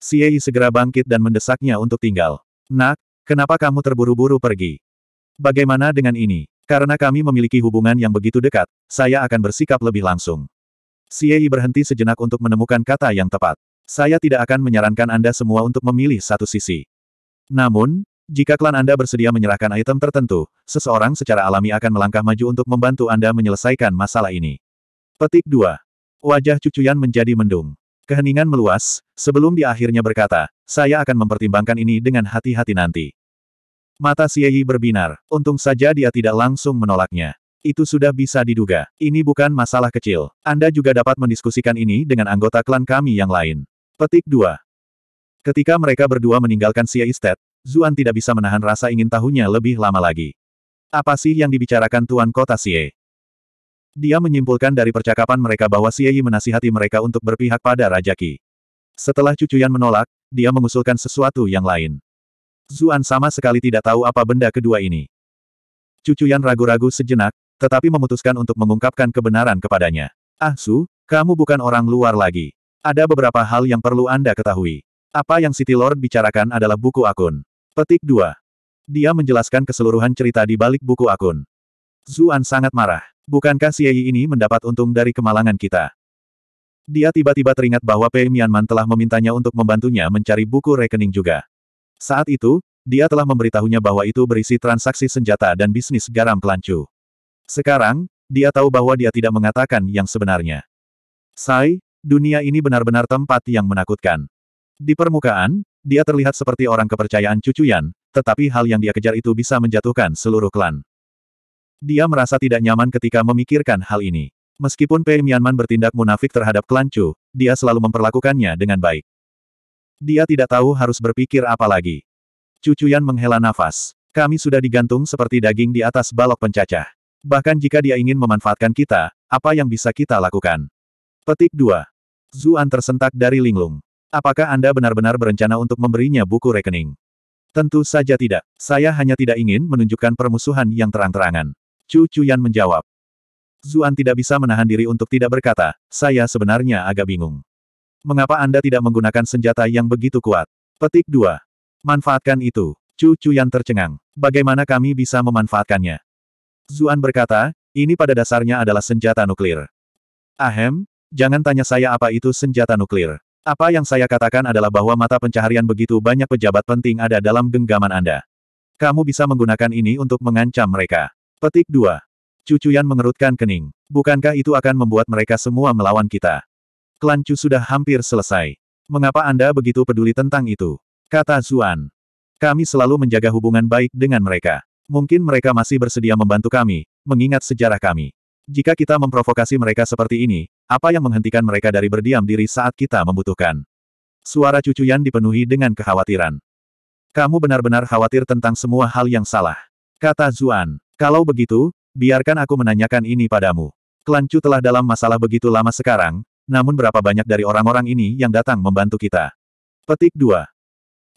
Siei segera bangkit dan mendesaknya untuk tinggal. Nak, kenapa kamu terburu-buru pergi? Bagaimana dengan ini? Karena kami memiliki hubungan yang begitu dekat, saya akan bersikap lebih langsung. Si Yi berhenti sejenak untuk menemukan kata yang tepat. Saya tidak akan menyarankan Anda semua untuk memilih satu sisi. Namun, jika klan Anda bersedia menyerahkan item tertentu, seseorang secara alami akan melangkah maju untuk membantu Anda menyelesaikan masalah ini. Petik 2. Wajah cucuyan menjadi mendung. Keheningan meluas, sebelum dia akhirnya berkata, saya akan mempertimbangkan ini dengan hati-hati nanti. Mata Xieyi berbinar. Untung saja dia tidak langsung menolaknya. Itu sudah bisa diduga. Ini bukan masalah kecil. Anda juga dapat mendiskusikan ini dengan anggota klan kami yang lain. Petik 2. Ketika mereka berdua meninggalkan Sia State, Zuan tidak bisa menahan rasa ingin tahunya lebih lama lagi. Apa sih yang dibicarakan Tuan Kota Xie? Dia menyimpulkan dari percakapan mereka bahwa Xieyi menasihati mereka untuk berpihak pada Raja Qi. Setelah cucuyan menolak, dia mengusulkan sesuatu yang lain. Zuan sama sekali tidak tahu apa benda kedua ini. Cucu Cucuyan ragu-ragu sejenak, tetapi memutuskan untuk mengungkapkan kebenaran kepadanya. Ah Su, kamu bukan orang luar lagi. Ada beberapa hal yang perlu Anda ketahui. Apa yang City Lord bicarakan adalah buku akun. Petik 2. Dia menjelaskan keseluruhan cerita di balik buku akun. Zuan sangat marah. Bukankah Yi ini mendapat untung dari kemalangan kita? Dia tiba-tiba teringat bahwa Pei Mianman telah memintanya untuk membantunya mencari buku rekening juga. Saat itu, dia telah memberitahunya bahwa itu berisi transaksi senjata dan bisnis garam pelancu. Sekarang, dia tahu bahwa dia tidak mengatakan yang sebenarnya. Sai, dunia ini benar-benar tempat yang menakutkan. Di permukaan, dia terlihat seperti orang kepercayaan cucuyan, tetapi hal yang dia kejar itu bisa menjatuhkan seluruh klan. Dia merasa tidak nyaman ketika memikirkan hal ini. Meskipun Pei Mianman bertindak munafik terhadap klan Chu, dia selalu memperlakukannya dengan baik. Dia tidak tahu harus berpikir apa lagi. Cucuyan menghela nafas. Kami sudah digantung seperti daging di atas balok pencacah. Bahkan jika dia ingin memanfaatkan kita, apa yang bisa kita lakukan? Petik 2. Zuan tersentak dari linglung. Apakah Anda benar-benar berencana untuk memberinya buku rekening? Tentu saja tidak. Saya hanya tidak ingin menunjukkan permusuhan yang terang-terangan. Chu Cuyan menjawab. Zuan tidak bisa menahan diri untuk tidak berkata, saya sebenarnya agak bingung. Mengapa Anda tidak menggunakan senjata yang begitu kuat? Petik 2. Manfaatkan itu. Cucu yang tercengang. Bagaimana kami bisa memanfaatkannya? Zuan berkata, ini pada dasarnya adalah senjata nuklir. Ahem, jangan tanya saya apa itu senjata nuklir. Apa yang saya katakan adalah bahwa mata pencaharian begitu banyak pejabat penting ada dalam genggaman Anda. Kamu bisa menggunakan ini untuk mengancam mereka. Petik 2. Cucuyan mengerutkan kening. Bukankah itu akan membuat mereka semua melawan kita? Klan Chu sudah hampir selesai. Mengapa Anda begitu peduli tentang itu? Kata Zuan. Kami selalu menjaga hubungan baik dengan mereka. Mungkin mereka masih bersedia membantu kami, mengingat sejarah kami. Jika kita memprovokasi mereka seperti ini, apa yang menghentikan mereka dari berdiam diri saat kita membutuhkan? Suara cucuyan dipenuhi dengan kekhawatiran. Kamu benar-benar khawatir tentang semua hal yang salah. Kata Zuan. Kalau begitu, biarkan aku menanyakan ini padamu. Klan Chu telah dalam masalah begitu lama sekarang, namun berapa banyak dari orang-orang ini yang datang membantu kita? Petik 2.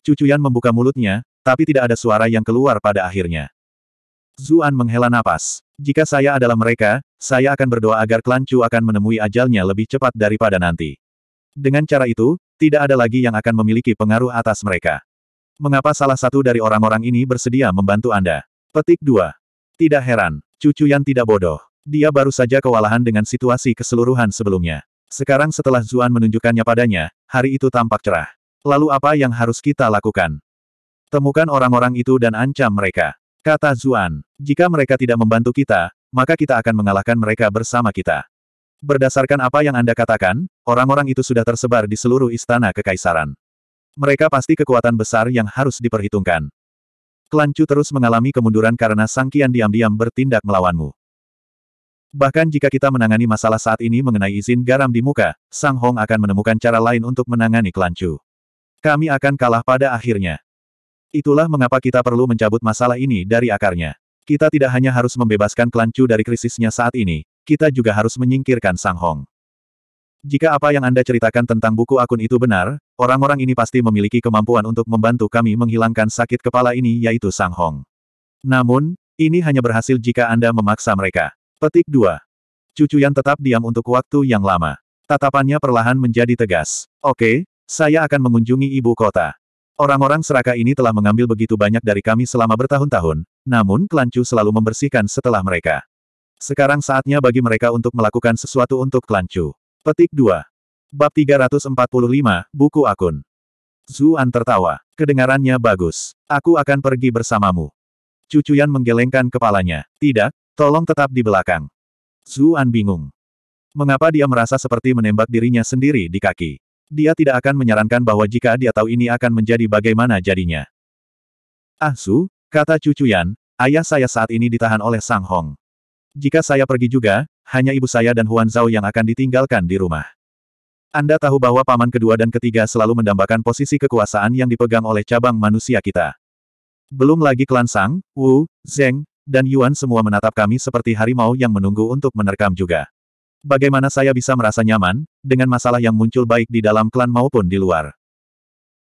Cucuyan membuka mulutnya, tapi tidak ada suara yang keluar pada akhirnya. Zuan menghela napas. Jika saya adalah mereka, saya akan berdoa agar klan Chu akan menemui ajalnya lebih cepat daripada nanti. Dengan cara itu, tidak ada lagi yang akan memiliki pengaruh atas mereka. Mengapa salah satu dari orang-orang ini bersedia membantu Anda? Petik 2. Tidak heran, cucu yang tidak bodoh. Dia baru saja kewalahan dengan situasi keseluruhan sebelumnya. Sekarang setelah Zuan menunjukkannya padanya, hari itu tampak cerah. Lalu apa yang harus kita lakukan? Temukan orang-orang itu dan ancam mereka. Kata Zuan, jika mereka tidak membantu kita, maka kita akan mengalahkan mereka bersama kita. Berdasarkan apa yang Anda katakan, orang-orang itu sudah tersebar di seluruh istana kekaisaran. Mereka pasti kekuatan besar yang harus diperhitungkan. Klancu terus mengalami kemunduran karena Sangkian diam-diam bertindak melawanmu. Bahkan jika kita menangani masalah saat ini mengenai izin garam di muka, Sang Hong akan menemukan cara lain untuk menangani kelancu. Kami akan kalah pada akhirnya. Itulah mengapa kita perlu mencabut masalah ini dari akarnya. Kita tidak hanya harus membebaskan kelancu dari krisisnya saat ini, kita juga harus menyingkirkan Sang Hong. Jika apa yang Anda ceritakan tentang buku akun itu benar, orang-orang ini pasti memiliki kemampuan untuk membantu kami menghilangkan sakit kepala ini yaitu Sang Hong. Namun, ini hanya berhasil jika Anda memaksa mereka. Petik 2. yang tetap diam untuk waktu yang lama. Tatapannya perlahan menjadi tegas. Oke, saya akan mengunjungi ibu kota. Orang-orang seraka ini telah mengambil begitu banyak dari kami selama bertahun-tahun, namun klan selalu membersihkan setelah mereka. Sekarang saatnya bagi mereka untuk melakukan sesuatu untuk klan Petik 2. Bab 345, Buku Akun. Zuan tertawa. Kedengarannya bagus. Aku akan pergi bersamamu. Cucuyan menggelengkan kepalanya. Tidak, Tolong tetap di belakang. Zuan bingung. Mengapa dia merasa seperti menembak dirinya sendiri di kaki? Dia tidak akan menyarankan bahwa jika dia tahu ini akan menjadi bagaimana jadinya. Ah Su, kata cucu Yan, ayah saya saat ini ditahan oleh Sang Hong. Jika saya pergi juga, hanya ibu saya dan Huan Zhao yang akan ditinggalkan di rumah. Anda tahu bahwa paman kedua dan ketiga selalu mendambakan posisi kekuasaan yang dipegang oleh cabang manusia kita. Belum lagi klan Sang, Wu, Zeng, dan Yuan semua menatap kami seperti harimau yang menunggu untuk menerkam juga. Bagaimana saya bisa merasa nyaman, dengan masalah yang muncul baik di dalam klan maupun di luar.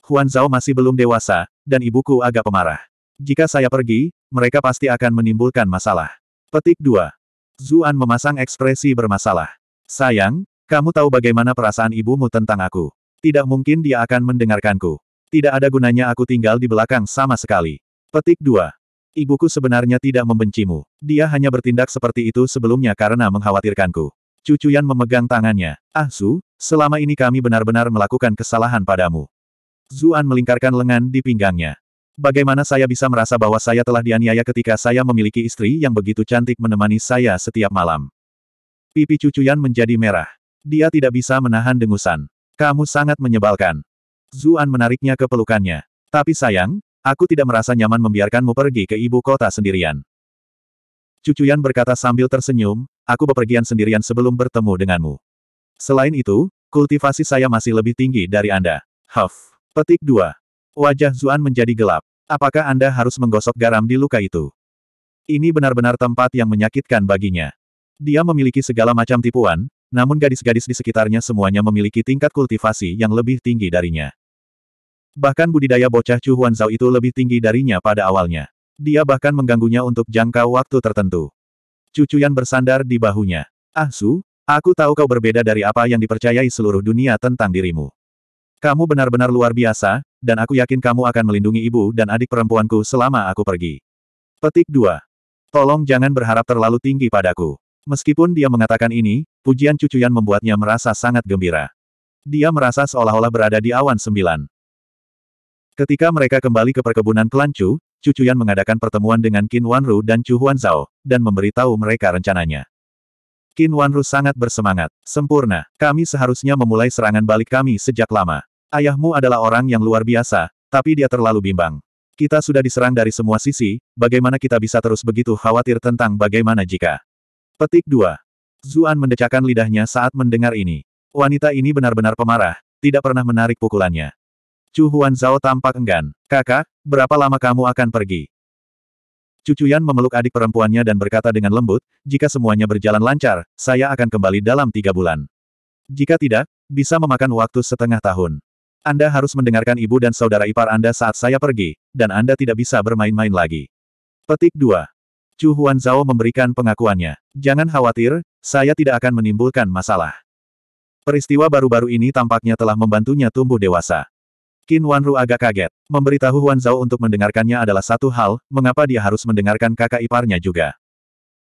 Huan Zhao masih belum dewasa, dan ibuku agak pemarah. Jika saya pergi, mereka pasti akan menimbulkan masalah. Petik 2. Zuan memasang ekspresi bermasalah. Sayang, kamu tahu bagaimana perasaan ibumu tentang aku. Tidak mungkin dia akan mendengarkanku. Tidak ada gunanya aku tinggal di belakang sama sekali. Petik 2. Ibuku sebenarnya tidak membencimu. Dia hanya bertindak seperti itu sebelumnya karena mengkhawatirkanku. Cucu Yan memegang tangannya. Ah Su, selama ini kami benar-benar melakukan kesalahan padamu. Zuan melingkarkan lengan di pinggangnya. Bagaimana saya bisa merasa bahwa saya telah dianiaya ketika saya memiliki istri yang begitu cantik menemani saya setiap malam? Pipi cucu Yan menjadi merah. Dia tidak bisa menahan dengusan. Kamu sangat menyebalkan. Zuan menariknya ke pelukannya. Tapi sayang, Aku tidak merasa nyaman membiarkanmu pergi ke ibu kota sendirian. Cucuyan berkata sambil tersenyum, aku bepergian sendirian sebelum bertemu denganmu. Selain itu, kultivasi saya masih lebih tinggi dari Anda. Huff. Petik 2. Wajah Zuan menjadi gelap. Apakah Anda harus menggosok garam di luka itu? Ini benar-benar tempat yang menyakitkan baginya. Dia memiliki segala macam tipuan, namun gadis-gadis di sekitarnya semuanya memiliki tingkat kultivasi yang lebih tinggi darinya. Bahkan budidaya bocah Chu Zhao itu lebih tinggi darinya pada awalnya. Dia bahkan mengganggunya untuk jangka waktu tertentu. Cucu Yan bersandar di bahunya. Ah Su, aku tahu kau berbeda dari apa yang dipercayai seluruh dunia tentang dirimu. Kamu benar-benar luar biasa, dan aku yakin kamu akan melindungi ibu dan adik perempuanku selama aku pergi. Petik 2. Tolong jangan berharap terlalu tinggi padaku. Meskipun dia mengatakan ini, pujian cucuyan membuatnya merasa sangat gembira. Dia merasa seolah-olah berada di awan sembilan. Ketika mereka kembali ke perkebunan klan Chu, Chu Chuyan mengadakan pertemuan dengan Qin Wanru dan Chu Huanzao, dan memberitahu mereka rencananya. Qin Wanru sangat bersemangat. Sempurna, kami seharusnya memulai serangan balik kami sejak lama. Ayahmu adalah orang yang luar biasa, tapi dia terlalu bimbang. Kita sudah diserang dari semua sisi, bagaimana kita bisa terus begitu khawatir tentang bagaimana jika... Petik 2. Zuan mendecakkan lidahnya saat mendengar ini. Wanita ini benar-benar pemarah, tidak pernah menarik pukulannya. Chu Huan Zhao tampak enggan. Kakak, berapa lama kamu akan pergi? Cucuyan memeluk adik perempuannya dan berkata dengan lembut, jika semuanya berjalan lancar, saya akan kembali dalam tiga bulan. Jika tidak, bisa memakan waktu setengah tahun. Anda harus mendengarkan ibu dan saudara ipar Anda saat saya pergi, dan Anda tidak bisa bermain-main lagi. Petik 2. Chu Huan Zhao memberikan pengakuannya. Jangan khawatir, saya tidak akan menimbulkan masalah. Peristiwa baru-baru ini tampaknya telah membantunya tumbuh dewasa. Qin Wanru agak kaget. Memberitahu Huan Zhao untuk mendengarkannya adalah satu hal, mengapa dia harus mendengarkan kakak iparnya juga.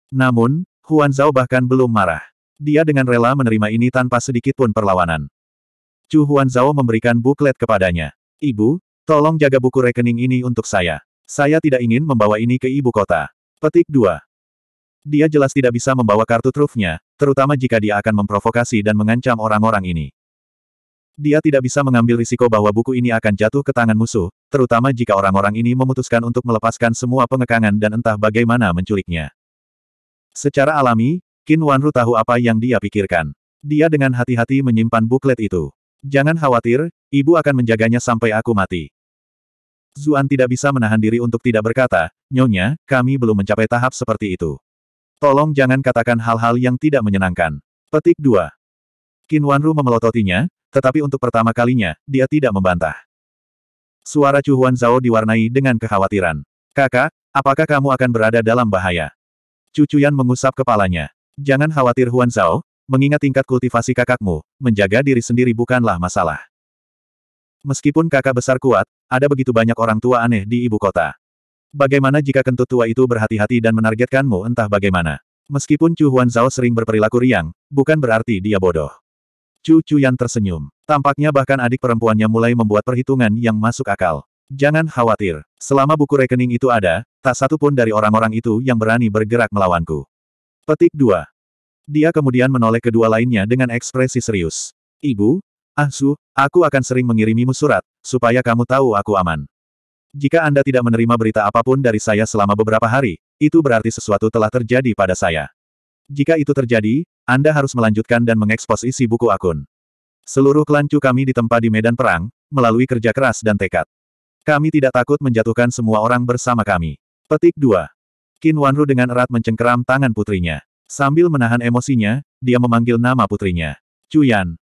Namun, Huan Zhao bahkan belum marah. Dia dengan rela menerima ini tanpa sedikit pun perlawanan. Chu Huan Zhao memberikan buklet kepadanya. Ibu, tolong jaga buku rekening ini untuk saya. Saya tidak ingin membawa ini ke ibu kota. Petik 2. Dia jelas tidak bisa membawa kartu trufnya, terutama jika dia akan memprovokasi dan mengancam orang-orang ini. Dia tidak bisa mengambil risiko bahwa buku ini akan jatuh ke tangan musuh, terutama jika orang-orang ini memutuskan untuk melepaskan semua pengekangan dan entah bagaimana menculiknya. Secara alami, Qin Wanru tahu apa yang dia pikirkan. Dia dengan hati-hati menyimpan buklet itu. Jangan khawatir, ibu akan menjaganya sampai aku mati. Zuan tidak bisa menahan diri untuk tidak berkata, Nyonya, kami belum mencapai tahap seperti itu. Tolong jangan katakan hal-hal yang tidak menyenangkan. Petik 2. Qin Wanru memelototinya, tetapi untuk pertama kalinya, dia tidak membantah. Suara Chu Huan Zhao diwarnai dengan kekhawatiran. Kakak, apakah kamu akan berada dalam bahaya? Cucuyan mengusap kepalanya. Jangan khawatir Huan Zhao, mengingat tingkat kultivasi kakakmu, menjaga diri sendiri bukanlah masalah. Meskipun kakak besar kuat, ada begitu banyak orang tua aneh di ibu kota. Bagaimana jika kentut tua itu berhati-hati dan menargetkanmu entah bagaimana? Meskipun Chu Huan Zhao sering berperilaku riang, bukan berarti dia bodoh. Chu Chuyan tersenyum. Tampaknya bahkan adik perempuannya mulai membuat perhitungan yang masuk akal. Jangan khawatir. Selama buku rekening itu ada, tak satu pun dari orang-orang itu yang berani bergerak melawanku. Petik 2. Dia kemudian menoleh kedua lainnya dengan ekspresi serius. Ibu, Ahsu, aku akan sering mengirimimu surat, supaya kamu tahu aku aman. Jika Anda tidak menerima berita apapun dari saya selama beberapa hari, itu berarti sesuatu telah terjadi pada saya. Jika itu terjadi, anda harus melanjutkan dan mengekspos isi buku akun. Seluruh kelancu Chu kami ditempa di medan perang, melalui kerja keras dan tekad. Kami tidak takut menjatuhkan semua orang bersama kami. Petik 2. Qin Wanru dengan erat mencengkeram tangan putrinya. Sambil menahan emosinya, dia memanggil nama putrinya. Cuyan.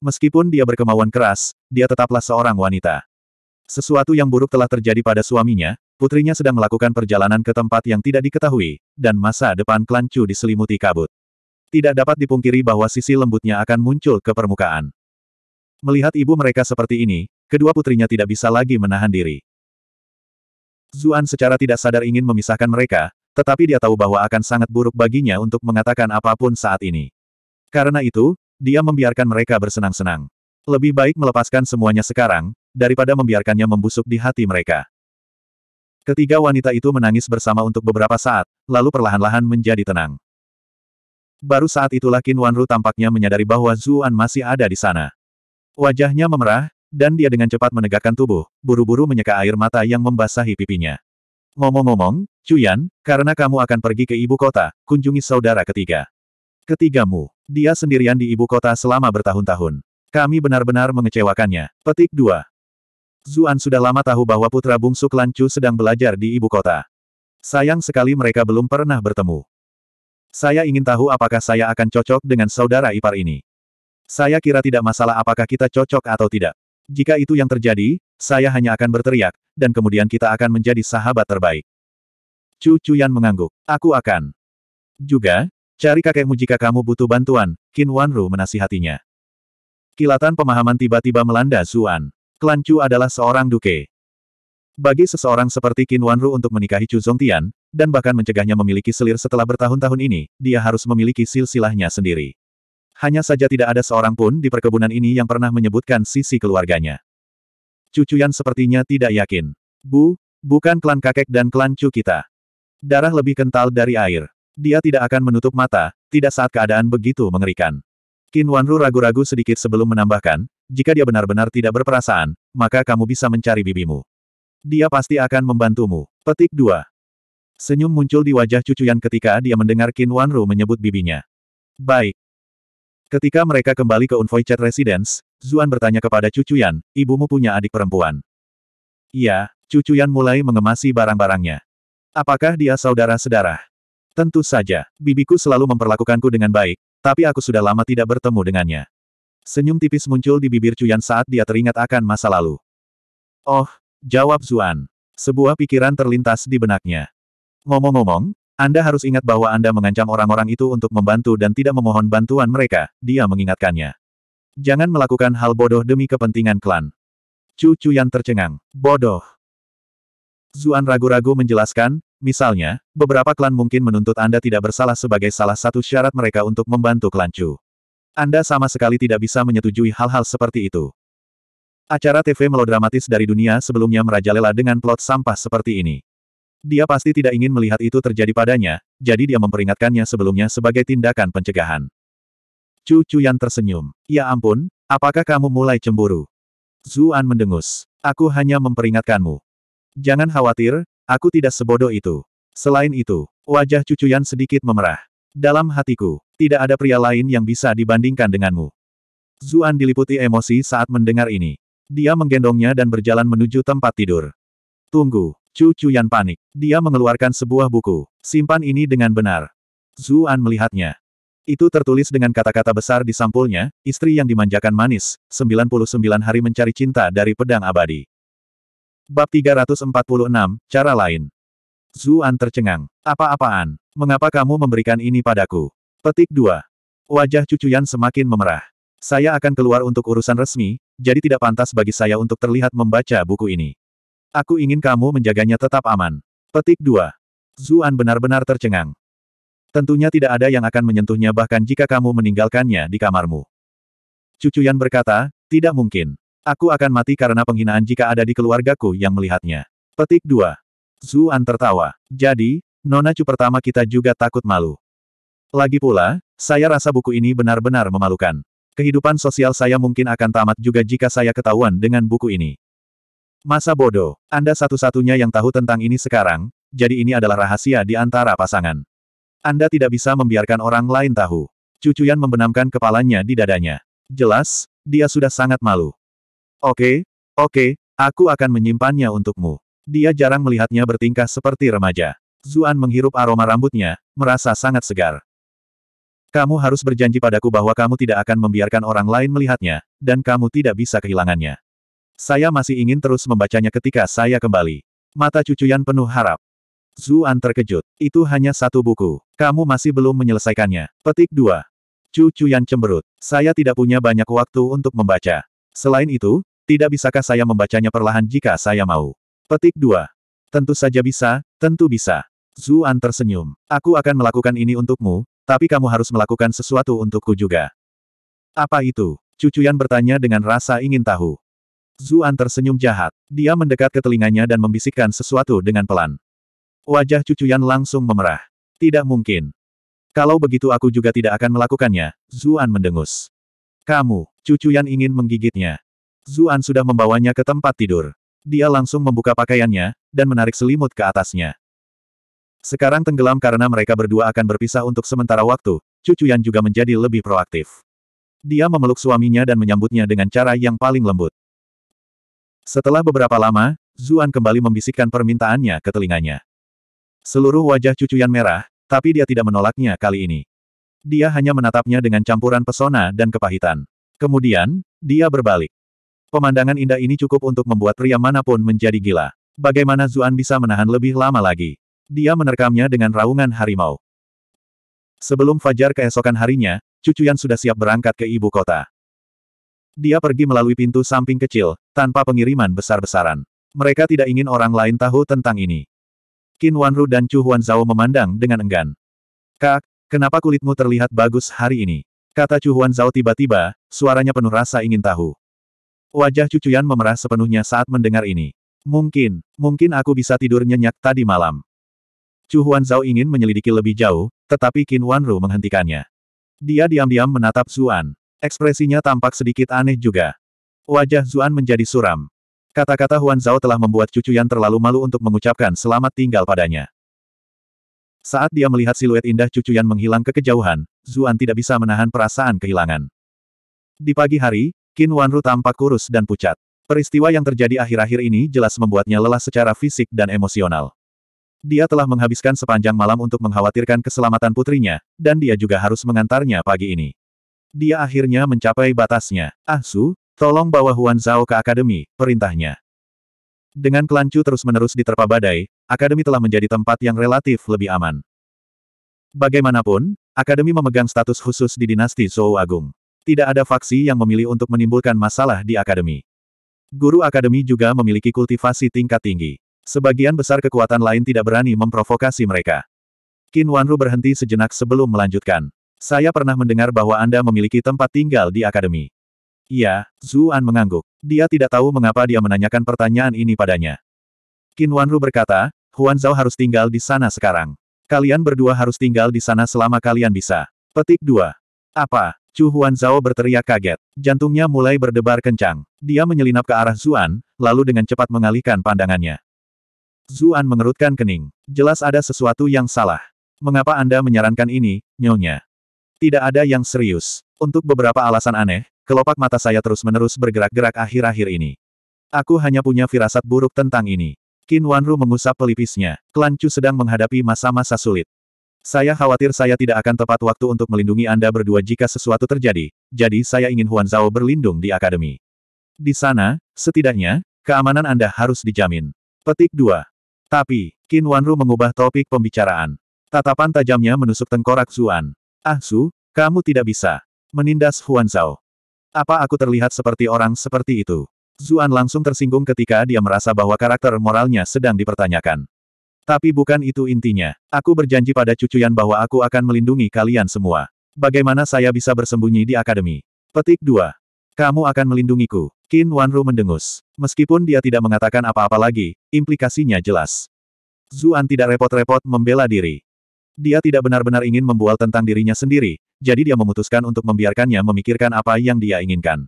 Meskipun dia berkemauan keras, dia tetaplah seorang wanita. Sesuatu yang buruk telah terjadi pada suaminya, putrinya sedang melakukan perjalanan ke tempat yang tidak diketahui, dan masa depan klan diselimuti kabut. Tidak dapat dipungkiri bahwa sisi lembutnya akan muncul ke permukaan. Melihat ibu mereka seperti ini, kedua putrinya tidak bisa lagi menahan diri. Zuan secara tidak sadar ingin memisahkan mereka, tetapi dia tahu bahwa akan sangat buruk baginya untuk mengatakan apapun saat ini. Karena itu, dia membiarkan mereka bersenang-senang. Lebih baik melepaskan semuanya sekarang, daripada membiarkannya membusuk di hati mereka. Ketiga wanita itu menangis bersama untuk beberapa saat, lalu perlahan-lahan menjadi tenang. Baru saat itulah Qin Wanru tampaknya menyadari bahwa Zuan masih ada di sana. Wajahnya memerah, dan dia dengan cepat menegakkan tubuh, buru-buru menyeka air mata yang membasahi pipinya. Ngomong-ngomong, Cuyan, karena kamu akan pergi ke ibu kota, kunjungi saudara ketiga. Ketigamu, dia sendirian di ibu kota selama bertahun-tahun. Kami benar-benar mengecewakannya. Petik 2. Zuan sudah lama tahu bahwa putra bungsu Chu sedang belajar di ibu kota. Sayang sekali mereka belum pernah bertemu. Saya ingin tahu apakah saya akan cocok dengan saudara ipar ini. Saya kira tidak masalah apakah kita cocok atau tidak. Jika itu yang terjadi, saya hanya akan berteriak, dan kemudian kita akan menjadi sahabat terbaik. Chu Chuyan mengangguk. Aku akan. Juga, cari kakekmu jika kamu butuh bantuan, Qin Wanru menasihatinya. Kilatan pemahaman tiba-tiba melanda Zuan. Klan Chu adalah seorang duke. Bagi seseorang seperti Qin Wanru untuk menikahi Chu Zongtian, dan bahkan mencegahnya memiliki selir setelah bertahun-tahun ini, dia harus memiliki silsilahnya sendiri. Hanya saja tidak ada seorang pun di perkebunan ini yang pernah menyebutkan sisi keluarganya. Cucuyan sepertinya tidak yakin. Bu, bukan klan kakek dan klan Chu kita. Darah lebih kental dari air. Dia tidak akan menutup mata, tidak saat keadaan begitu mengerikan. Qin Wanru ragu-ragu sedikit sebelum menambahkan, jika dia benar-benar tidak berperasaan, maka kamu bisa mencari bibimu. Dia pasti akan membantumu. Petik 2. Senyum muncul di wajah cucuyan ketika dia mendengar Qin Wanru menyebut bibinya. Baik. Ketika mereka kembali ke Unvoy Chat Residence, Zuan bertanya kepada cucuyan, ibumu punya adik perempuan. Iya, cucuyan mulai mengemasi barang-barangnya. Apakah dia saudara sedarah? Tentu saja, bibiku selalu memperlakukanku dengan baik, tapi aku sudah lama tidak bertemu dengannya. Senyum tipis muncul di bibir Cuyan saat dia teringat akan masa lalu. Oh, Jawab Zuan. Sebuah pikiran terlintas di benaknya. Ngomong-ngomong, Anda harus ingat bahwa Anda mengancam orang-orang itu untuk membantu dan tidak memohon bantuan mereka, dia mengingatkannya. Jangan melakukan hal bodoh demi kepentingan klan. Cucu yang tercengang. Bodoh. Zuan ragu-ragu menjelaskan, misalnya, beberapa klan mungkin menuntut Anda tidak bersalah sebagai salah satu syarat mereka untuk membantu klan Chu. Anda sama sekali tidak bisa menyetujui hal-hal seperti itu. Acara TV melodramatis dari dunia sebelumnya merajalela dengan plot sampah seperti ini. Dia pasti tidak ingin melihat itu terjadi padanya, jadi dia memperingatkannya sebelumnya sebagai tindakan pencegahan. Cu yang tersenyum. Ya ampun, apakah kamu mulai cemburu? Zuan mendengus. Aku hanya memperingatkanmu. Jangan khawatir, aku tidak sebodoh itu. Selain itu, wajah Cucuyan sedikit memerah. Dalam hatiku, tidak ada pria lain yang bisa dibandingkan denganmu. Zuan diliputi emosi saat mendengar ini. Dia menggendongnya dan berjalan menuju tempat tidur. Tunggu, Chu Chuyan panik. Dia mengeluarkan sebuah buku. Simpan ini dengan benar. Zuan melihatnya. Itu tertulis dengan kata-kata besar di sampulnya, istri yang dimanjakan manis, 99 hari mencari cinta dari pedang abadi. Bab 346, Cara Lain Zuan tercengang. Apa-apaan? Mengapa kamu memberikan ini padaku? Petik 2. Wajah cucuyan semakin memerah. Saya akan keluar untuk urusan resmi, jadi tidak pantas bagi saya untuk terlihat membaca buku ini. Aku ingin kamu menjaganya tetap aman. Petik 2. Zuan benar-benar tercengang. Tentunya tidak ada yang akan menyentuhnya bahkan jika kamu meninggalkannya di kamarmu. Cucuyan berkata, tidak mungkin. Aku akan mati karena penghinaan jika ada di keluargaku yang melihatnya. Petik 2. Zuan tertawa. Jadi, Nona cu pertama kita juga takut malu. Lagi pula, saya rasa buku ini benar-benar memalukan. Kehidupan sosial saya mungkin akan tamat juga jika saya ketahuan dengan buku ini. Masa bodoh, Anda satu-satunya yang tahu tentang ini sekarang, jadi ini adalah rahasia di antara pasangan. Anda tidak bisa membiarkan orang lain tahu. Cucuyan membenamkan kepalanya di dadanya. Jelas, dia sudah sangat malu. Oke, oke, aku akan menyimpannya untukmu. Dia jarang melihatnya bertingkah seperti remaja. Zuan menghirup aroma rambutnya, merasa sangat segar. Kamu harus berjanji padaku bahwa kamu tidak akan membiarkan orang lain melihatnya, dan kamu tidak bisa kehilangannya. Saya masih ingin terus membacanya ketika saya kembali. Mata cucuyan penuh harap. Zuan terkejut. Itu hanya satu buku. Kamu masih belum menyelesaikannya. Petik 2. Cucuyan cemberut. Saya tidak punya banyak waktu untuk membaca. Selain itu, tidak bisakah saya membacanya perlahan jika saya mau? Petik 2. Tentu saja bisa, tentu bisa. Zuan tersenyum. Aku akan melakukan ini untukmu, tapi kamu harus melakukan sesuatu untukku juga. Apa itu? Cucuyan bertanya dengan rasa ingin tahu. Zuan tersenyum jahat. Dia mendekat ke telinganya dan membisikkan sesuatu dengan pelan. Wajah Cucuyan langsung memerah. Tidak mungkin. Kalau begitu aku juga tidak akan melakukannya, Zuan mendengus. Kamu, Cucuyan ingin menggigitnya. Zuan sudah membawanya ke tempat tidur. Dia langsung membuka pakaiannya, dan menarik selimut ke atasnya. Sekarang tenggelam karena mereka berdua akan berpisah untuk sementara waktu, Cucu Yan juga menjadi lebih proaktif. Dia memeluk suaminya dan menyambutnya dengan cara yang paling lembut. Setelah beberapa lama, Zuan kembali membisikkan permintaannya ke telinganya. Seluruh wajah Cucu Yan merah, tapi dia tidak menolaknya kali ini. Dia hanya menatapnya dengan campuran pesona dan kepahitan. Kemudian, dia berbalik. Pemandangan indah ini cukup untuk membuat pria manapun menjadi gila. Bagaimana Zuan bisa menahan lebih lama lagi? Dia menerkamnya dengan raungan harimau. Sebelum fajar keesokan harinya, cucuyan sudah siap berangkat ke ibu kota. Dia pergi melalui pintu samping kecil, tanpa pengiriman besar-besaran. Mereka tidak ingin orang lain tahu tentang ini. Qin Wanru dan Chu Huan Zhao memandang dengan enggan. Kak, kenapa kulitmu terlihat bagus hari ini? Kata Chu Huan Zhao tiba-tiba, suaranya penuh rasa ingin tahu. Wajah cucuyan memerah sepenuhnya saat mendengar ini. Mungkin, mungkin aku bisa tidur nyenyak tadi malam. Chu Zhao ingin menyelidiki lebih jauh, tetapi Qin Wanru menghentikannya. Dia diam-diam menatap Zuan. Ekspresinya tampak sedikit aneh juga. Wajah Zuan menjadi suram. Kata-kata Zhao telah membuat cucu Yan terlalu malu untuk mengucapkan selamat tinggal padanya. Saat dia melihat siluet indah cucu Yan menghilang ke kejauhan, Zuan tidak bisa menahan perasaan kehilangan. Di pagi hari, Qin Wanru tampak kurus dan pucat. Peristiwa yang terjadi akhir-akhir ini jelas membuatnya lelah secara fisik dan emosional. Dia telah menghabiskan sepanjang malam untuk mengkhawatirkan keselamatan putrinya, dan dia juga harus mengantarnya pagi ini. Dia akhirnya mencapai batasnya. Ah Su, tolong bawa Huan Zhao ke akademi, perintahnya. Dengan kelancu terus-menerus diterpa badai, akademi telah menjadi tempat yang relatif lebih aman. Bagaimanapun, akademi memegang status khusus di dinasti Zhou Agung. Tidak ada faksi yang memilih untuk menimbulkan masalah di akademi. Guru akademi juga memiliki kultivasi tingkat tinggi. Sebagian besar kekuatan lain tidak berani memprovokasi mereka. Qin Wanru berhenti sejenak sebelum melanjutkan. Saya pernah mendengar bahwa Anda memiliki tempat tinggal di akademi. Iya, Zuan mengangguk. Dia tidak tahu mengapa dia menanyakan pertanyaan ini padanya. Qin Wanru berkata, Huan Zhao harus tinggal di sana sekarang. Kalian berdua harus tinggal di sana selama kalian bisa. Petik 2. Apa? Chu Huan Zhao berteriak kaget. Jantungnya mulai berdebar kencang. Dia menyelinap ke arah Zuan, lalu dengan cepat mengalihkan pandangannya. Zuan mengerutkan kening. Jelas ada sesuatu yang salah. Mengapa Anda menyarankan ini, nyonya? Tidak ada yang serius. Untuk beberapa alasan aneh, kelopak mata saya terus-menerus bergerak-gerak akhir-akhir ini. Aku hanya punya firasat buruk tentang ini. Qin Wanru mengusap pelipisnya. Klan Chu sedang menghadapi masa-masa sulit. Saya khawatir saya tidak akan tepat waktu untuk melindungi Anda berdua jika sesuatu terjadi, jadi saya ingin Huan Zhao berlindung di akademi. Di sana, setidaknya, keamanan Anda harus dijamin. Petik 2. Tapi, Qin Wanru mengubah topik pembicaraan. Tatapan tajamnya menusuk tengkorak Zuan. Ah Su, kamu tidak bisa. Menindas Huan Zhao. Apa aku terlihat seperti orang seperti itu? Zuan langsung tersinggung ketika dia merasa bahwa karakter moralnya sedang dipertanyakan. Tapi bukan itu intinya. Aku berjanji pada cucuyan bahwa aku akan melindungi kalian semua. Bagaimana saya bisa bersembunyi di akademi? Petik 2. Kamu akan melindungiku. Qin Wanru mendengus. Meskipun dia tidak mengatakan apa-apa lagi, implikasinya jelas. Zuan tidak repot-repot membela diri. Dia tidak benar-benar ingin membual tentang dirinya sendiri, jadi dia memutuskan untuk membiarkannya memikirkan apa yang dia inginkan.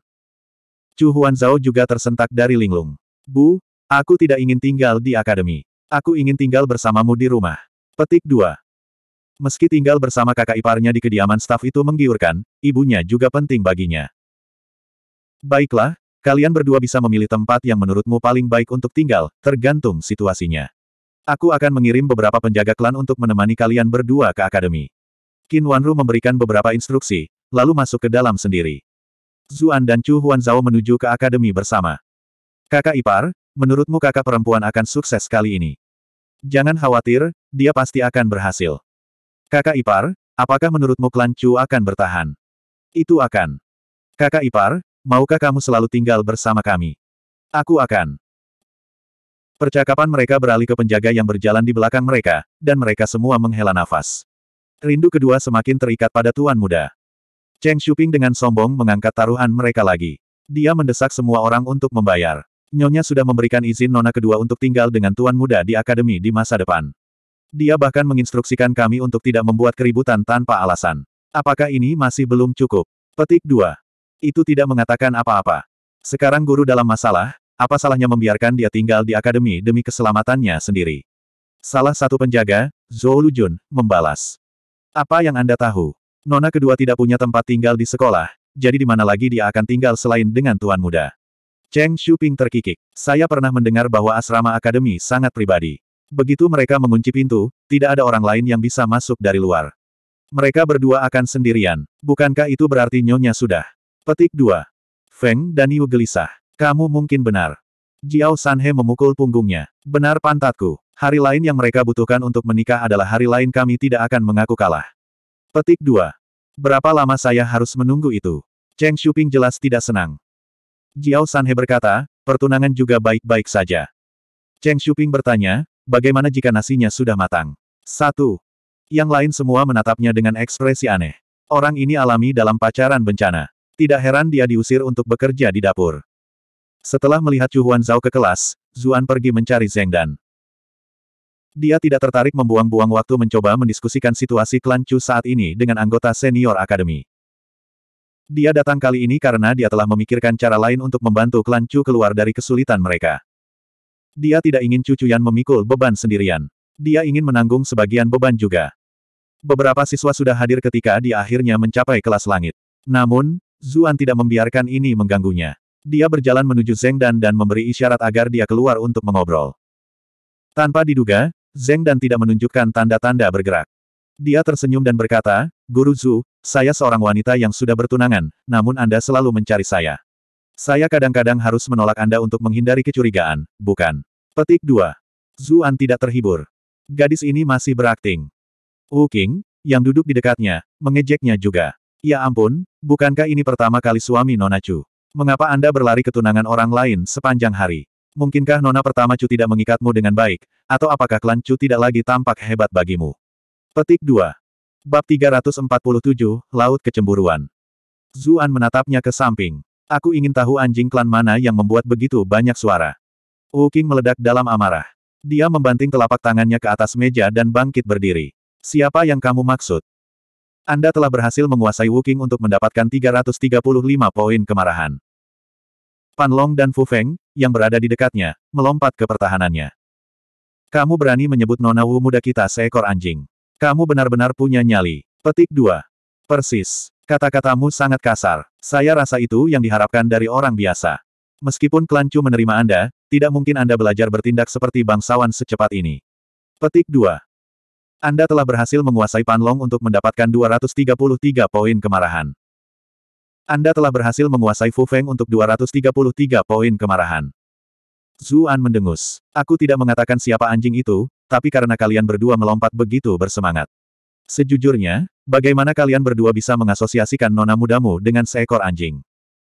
Chu Huan Zhao juga tersentak dari linglung. Bu, aku tidak ingin tinggal di akademi. Aku ingin tinggal bersamamu di rumah. Petik 2. Meski tinggal bersama kakak iparnya di kediaman staf itu menggiurkan, ibunya juga penting baginya. Baiklah, kalian berdua bisa memilih tempat yang menurutmu paling baik untuk tinggal, tergantung situasinya. Aku akan mengirim beberapa penjaga klan untuk menemani kalian berdua ke akademi. Qin Wanru memberikan beberapa instruksi, lalu masuk ke dalam sendiri. Zuan dan Chu Zhao menuju ke akademi bersama. Kakak ipar, menurutmu kakak perempuan akan sukses kali ini? Jangan khawatir, dia pasti akan berhasil. Kakak ipar, apakah menurutmu klan Chu akan bertahan? Itu akan. Kakak ipar, maukah kamu selalu tinggal bersama kami? Aku akan. Percakapan mereka beralih ke penjaga yang berjalan di belakang mereka, dan mereka semua menghela nafas. Rindu kedua semakin terikat pada tuan muda. Cheng Shuping dengan sombong mengangkat taruhan mereka lagi. Dia mendesak semua orang untuk membayar. Nyonya sudah memberikan izin nona kedua untuk tinggal dengan tuan muda di akademi di masa depan. Dia bahkan menginstruksikan kami untuk tidak membuat keributan tanpa alasan. Apakah ini masih belum cukup? Petik 2. Itu tidak mengatakan apa-apa. Sekarang guru dalam masalah, apa salahnya membiarkan dia tinggal di akademi demi keselamatannya sendiri? Salah satu penjaga, Zhou Lujun, membalas. Apa yang Anda tahu? Nona kedua tidak punya tempat tinggal di sekolah, jadi di mana lagi dia akan tinggal selain dengan tuan muda? Cheng Shuping terkikik. Saya pernah mendengar bahwa asrama akademi sangat pribadi. Begitu mereka mengunci pintu, tidak ada orang lain yang bisa masuk dari luar. Mereka berdua akan sendirian. Bukankah itu berarti nyonya sudah Petik 2. Feng dan Yu gelisah. Kamu mungkin benar. Jiao Sanhe memukul punggungnya. Benar pantatku. Hari lain yang mereka butuhkan untuk menikah adalah hari lain kami tidak akan mengaku kalah. Petik 2. Berapa lama saya harus menunggu itu? Cheng Shuping jelas tidak senang. Jiao Sanhe berkata, pertunangan juga baik-baik saja. Cheng Shuping bertanya, bagaimana jika nasinya sudah matang? Satu. Yang lain semua menatapnya dengan ekspresi aneh. Orang ini alami dalam pacaran bencana. Tidak heran dia diusir untuk bekerja di dapur. Setelah melihat Chu Huan Zhao ke kelas, Zuan pergi mencari Zheng Dan. Dia tidak tertarik membuang-buang waktu mencoba mendiskusikan situasi klan Chu saat ini dengan anggota senior akademi. Dia datang kali ini karena dia telah memikirkan cara lain untuk membantu klan Chu keluar dari kesulitan mereka. Dia tidak ingin Chu Chuyan memikul beban sendirian. Dia ingin menanggung sebagian beban juga. Beberapa siswa sudah hadir ketika dia akhirnya mencapai kelas langit. Namun, Zuan tidak membiarkan ini mengganggunya. Dia berjalan menuju Zeng Dan dan memberi isyarat agar dia keluar untuk mengobrol. Tanpa diduga, Zeng Dan tidak menunjukkan tanda-tanda bergerak. Dia tersenyum dan berkata, Guru Zhu, saya seorang wanita yang sudah bertunangan, namun Anda selalu mencari saya. Saya kadang-kadang harus menolak Anda untuk menghindari kecurigaan, bukan? Petik 2. Zuan tidak terhibur. Gadis ini masih berakting. Wu King, yang duduk di dekatnya, mengejeknya juga. Ya ampun, bukankah ini pertama kali suami Nona Chu? Mengapa Anda berlari ke tunangan orang lain sepanjang hari? Mungkinkah Nona pertama Chu tidak mengikatmu dengan baik, atau apakah klan Chu tidak lagi tampak hebat bagimu? Petik 2. Bab 347, Laut Kecemburuan. Zuan menatapnya ke samping. Aku ingin tahu anjing klan mana yang membuat begitu banyak suara. Wu King meledak dalam amarah. Dia membanting telapak tangannya ke atas meja dan bangkit berdiri. Siapa yang kamu maksud? Anda telah berhasil menguasai Wuking untuk mendapatkan 335 poin kemarahan. Pan Long dan Fu Feng, yang berada di dekatnya, melompat ke pertahanannya. Kamu berani menyebut Nona Wu muda kita seekor anjing. Kamu benar-benar punya nyali. Petik 2. Persis. Kata-katamu sangat kasar. Saya rasa itu yang diharapkan dari orang biasa. Meskipun klan menerima Anda, tidak mungkin Anda belajar bertindak seperti bangsawan secepat ini. Petik 2. Anda telah berhasil menguasai Panlong untuk mendapatkan 233 poin kemarahan. Anda telah berhasil menguasai Fu Feng untuk 233 poin kemarahan. Zuan mendengus. Aku tidak mengatakan siapa anjing itu, tapi karena kalian berdua melompat begitu bersemangat. Sejujurnya, bagaimana kalian berdua bisa mengasosiasikan nona mudamu dengan seekor anjing?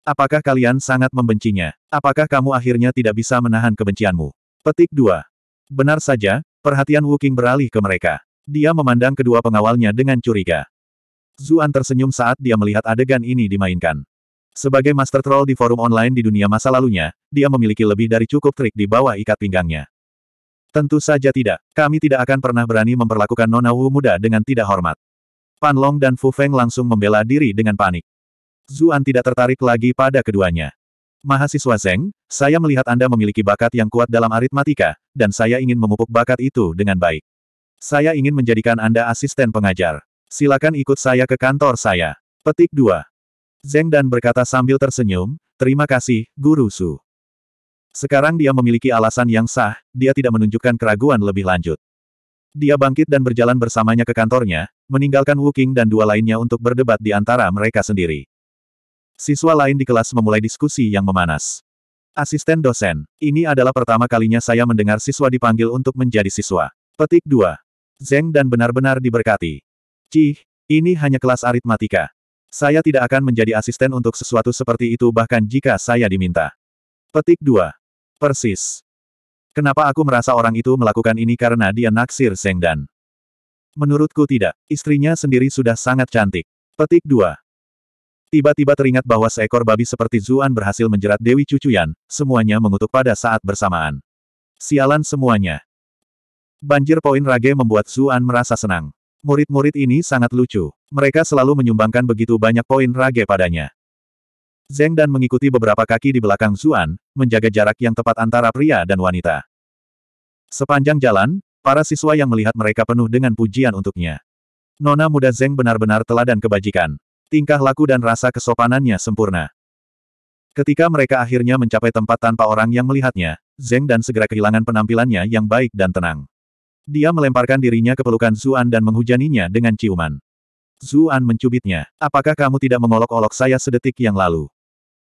Apakah kalian sangat membencinya? Apakah kamu akhirnya tidak bisa menahan kebencianmu? Petik 2. Benar saja, perhatian Wuking beralih ke mereka. Dia memandang kedua pengawalnya dengan curiga. Zuan tersenyum saat dia melihat adegan ini dimainkan. Sebagai master troll di forum online di dunia masa lalunya, dia memiliki lebih dari cukup trik di bawah ikat pinggangnya. Tentu saja tidak. Kami tidak akan pernah berani memperlakukan Nona Wu muda dengan tidak hormat. Pan Long dan Fu Feng langsung membela diri dengan panik. Zuan tidak tertarik lagi pada keduanya. Mahasiswa Zeng, saya melihat Anda memiliki bakat yang kuat dalam aritmatika, dan saya ingin memupuk bakat itu dengan baik. Saya ingin menjadikan Anda asisten pengajar. Silakan ikut saya ke kantor saya. Petik 2. Zeng Dan berkata sambil tersenyum, Terima kasih, Guru Su. Sekarang dia memiliki alasan yang sah, dia tidak menunjukkan keraguan lebih lanjut. Dia bangkit dan berjalan bersamanya ke kantornya, meninggalkan Wu King dan dua lainnya untuk berdebat di antara mereka sendiri. Siswa lain di kelas memulai diskusi yang memanas. Asisten dosen, ini adalah pertama kalinya saya mendengar siswa dipanggil untuk menjadi siswa. Petik 2. Zeng dan benar-benar diberkati. Cih, ini hanya kelas aritmatika. Saya tidak akan menjadi asisten untuk sesuatu seperti itu bahkan jika saya diminta. Petik 2. Persis. Kenapa aku merasa orang itu melakukan ini karena dia naksir Zeng Dan? Menurutku tidak, istrinya sendiri sudah sangat cantik. Petik 2. Tiba-tiba teringat bahwa seekor babi seperti Zuan berhasil menjerat Dewi Cucuyan, semuanya mengutuk pada saat bersamaan. Sialan semuanya. Banjir poin Rage membuat Zuan merasa senang. Murid-murid ini sangat lucu. Mereka selalu menyumbangkan begitu banyak poin Rage padanya. Zeng dan mengikuti beberapa kaki di belakang Zuan, menjaga jarak yang tepat antara pria dan wanita. Sepanjang jalan, para siswa yang melihat mereka penuh dengan pujian untuknya. Nona muda Zeng benar-benar teladan kebajikan. Tingkah laku dan rasa kesopanannya sempurna. Ketika mereka akhirnya mencapai tempat tanpa orang yang melihatnya, Zeng dan segera kehilangan penampilannya yang baik dan tenang. Dia melemparkan dirinya ke pelukan Zuan dan menghujaninya dengan ciuman. Zuan mencubitnya. Apakah kamu tidak mengolok-olok saya sedetik yang lalu?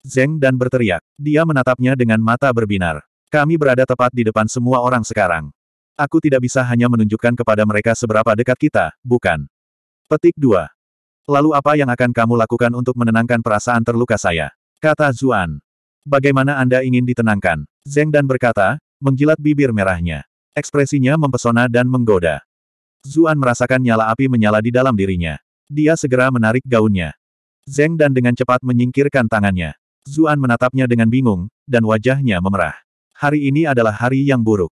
Zeng dan berteriak. Dia menatapnya dengan mata berbinar. Kami berada tepat di depan semua orang sekarang. Aku tidak bisa hanya menunjukkan kepada mereka seberapa dekat kita, bukan? Petik 2. Lalu apa yang akan kamu lakukan untuk menenangkan perasaan terluka saya? Kata Zuan. Bagaimana Anda ingin ditenangkan? Zeng dan berkata, menjilat bibir merahnya. Ekspresinya mempesona dan menggoda. Zuan merasakan nyala api menyala di dalam dirinya. Dia segera menarik gaunnya. Zeng dan dengan cepat menyingkirkan tangannya. Zuan menatapnya dengan bingung, dan wajahnya memerah. Hari ini adalah hari yang buruk.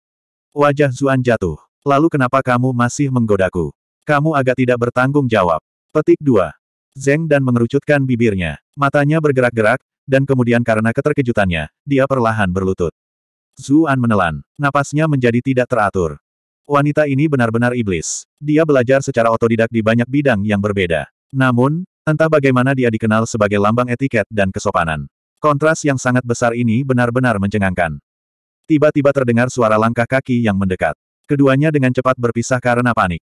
Wajah Zuan jatuh. Lalu kenapa kamu masih menggodaku? Kamu agak tidak bertanggung jawab. Petik 2. Zeng dan mengerucutkan bibirnya. Matanya bergerak-gerak, dan kemudian karena keterkejutannya, dia perlahan berlutut. Zuan menelan. Napasnya menjadi tidak teratur. Wanita ini benar-benar iblis. Dia belajar secara otodidak di banyak bidang yang berbeda. Namun, entah bagaimana dia dikenal sebagai lambang etiket dan kesopanan. Kontras yang sangat besar ini benar-benar mencengangkan. Tiba-tiba terdengar suara langkah kaki yang mendekat. Keduanya dengan cepat berpisah karena panik.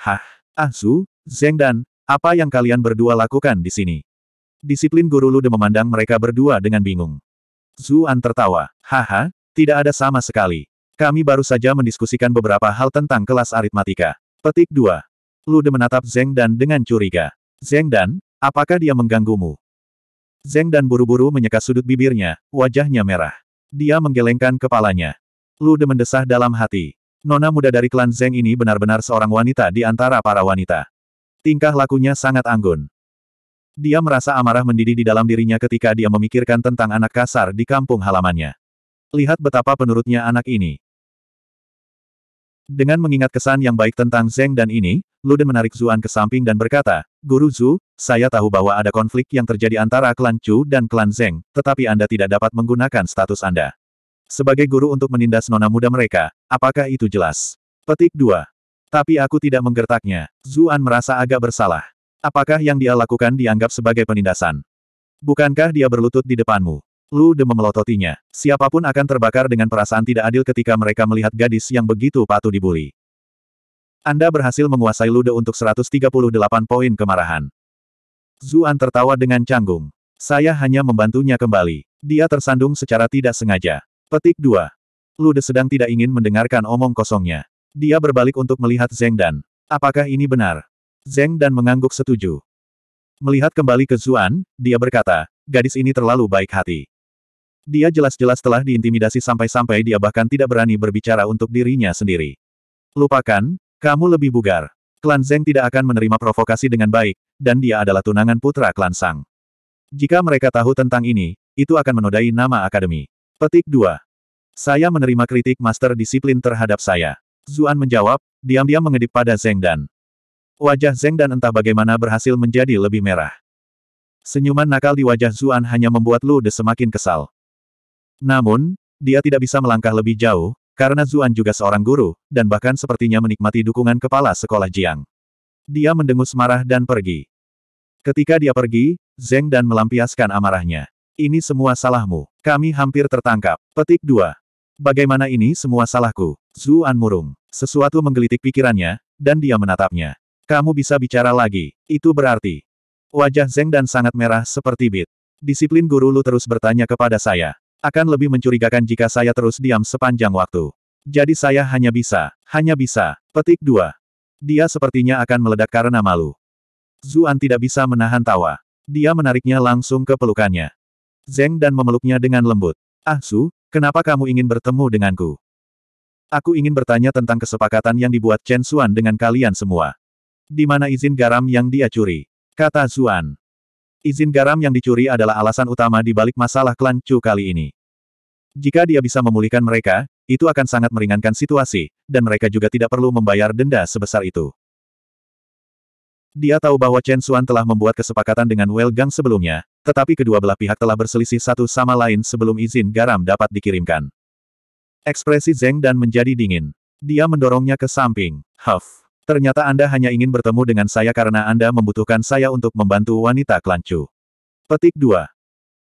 Hah, Azu, ah, Zeng dan, apa yang kalian berdua lakukan di sini? Disiplin guru Lude memandang mereka berdua dengan bingung. Zuan tertawa. Haha, tidak ada sama sekali. Kami baru saja mendiskusikan beberapa hal tentang kelas aritmatika. Petik 2. Lude menatap Zeng Dan dengan curiga. Zeng Dan, apakah dia mengganggumu? Zeng Dan buru-buru menyeka sudut bibirnya, wajahnya merah. Dia menggelengkan kepalanya. Lude mendesah dalam hati. Nona muda dari klan Zeng ini benar-benar seorang wanita di antara para wanita. Tingkah lakunya sangat anggun. Dia merasa amarah mendidih di dalam dirinya ketika dia memikirkan tentang anak kasar di kampung halamannya. Lihat betapa penurutnya anak ini. Dengan mengingat kesan yang baik tentang Zeng dan ini, Luden menarik Zuan ke samping dan berkata, Guru Zu, saya tahu bahwa ada konflik yang terjadi antara klan Chu dan klan Zeng, tetapi Anda tidak dapat menggunakan status Anda. Sebagai guru untuk menindas nona muda mereka, apakah itu jelas? Petik 2. Tapi aku tidak menggertaknya. Zuan merasa agak bersalah. Apakah yang dia lakukan dianggap sebagai penindasan? Bukankah dia berlutut di depanmu? Lu De memelototinya. Siapapun akan terbakar dengan perasaan tidak adil ketika mereka melihat gadis yang begitu patuh dibully. Anda berhasil menguasai Lude untuk 138 poin kemarahan. Zuan tertawa dengan canggung. Saya hanya membantunya kembali. Dia tersandung secara tidak sengaja. Petik 2. Lude sedang tidak ingin mendengarkan omong kosongnya. Dia berbalik untuk melihat Zeng Dan. Apakah ini benar? Zeng Dan mengangguk setuju. Melihat kembali ke Zuan, dia berkata, gadis ini terlalu baik hati. Dia jelas-jelas telah diintimidasi sampai-sampai dia bahkan tidak berani berbicara untuk dirinya sendiri. Lupakan, kamu lebih bugar. Klan Zeng tidak akan menerima provokasi dengan baik, dan dia adalah tunangan putra klan Sang. Jika mereka tahu tentang ini, itu akan menodai nama akademi. Petik 2. Saya menerima kritik master disiplin terhadap saya. Zuan menjawab, diam-diam mengedip pada Zeng Dan. Wajah Zeng Dan entah bagaimana berhasil menjadi lebih merah. Senyuman nakal di wajah Zuan hanya membuat Lu De semakin kesal. Namun, dia tidak bisa melangkah lebih jauh, karena Zuan juga seorang guru, dan bahkan sepertinya menikmati dukungan kepala sekolah Jiang. Dia mendengus marah dan pergi. Ketika dia pergi, Zeng dan melampiaskan amarahnya. Ini semua salahmu. Kami hampir tertangkap. Petik 2. Bagaimana ini semua salahku? Zuan murung. Sesuatu menggelitik pikirannya, dan dia menatapnya. Kamu bisa bicara lagi. Itu berarti. Wajah Zeng dan sangat merah seperti bit. Disiplin guru Lu terus bertanya kepada saya. Akan lebih mencurigakan jika saya terus diam sepanjang waktu. Jadi saya hanya bisa, hanya bisa, petik dua. Dia sepertinya akan meledak karena malu. Zuan tidak bisa menahan tawa. Dia menariknya langsung ke pelukannya. Zeng dan memeluknya dengan lembut. Ah Su, kenapa kamu ingin bertemu denganku? Aku ingin bertanya tentang kesepakatan yang dibuat Chen Xuan dengan kalian semua. Di mana izin garam yang dia curi? Kata Zuan. Izin garam yang dicuri adalah alasan utama di balik masalah klan Chu kali ini. Jika dia bisa memulihkan mereka, itu akan sangat meringankan situasi, dan mereka juga tidak perlu membayar denda sebesar itu. Dia tahu bahwa Chen Xuan telah membuat kesepakatan dengan Well Gang sebelumnya, tetapi kedua belah pihak telah berselisih satu sama lain sebelum izin garam dapat dikirimkan. Ekspresi Zeng dan menjadi dingin. Dia mendorongnya ke samping. Huff. Ternyata Anda hanya ingin bertemu dengan saya karena Anda membutuhkan saya untuk membantu wanita kelancu. Petik 2.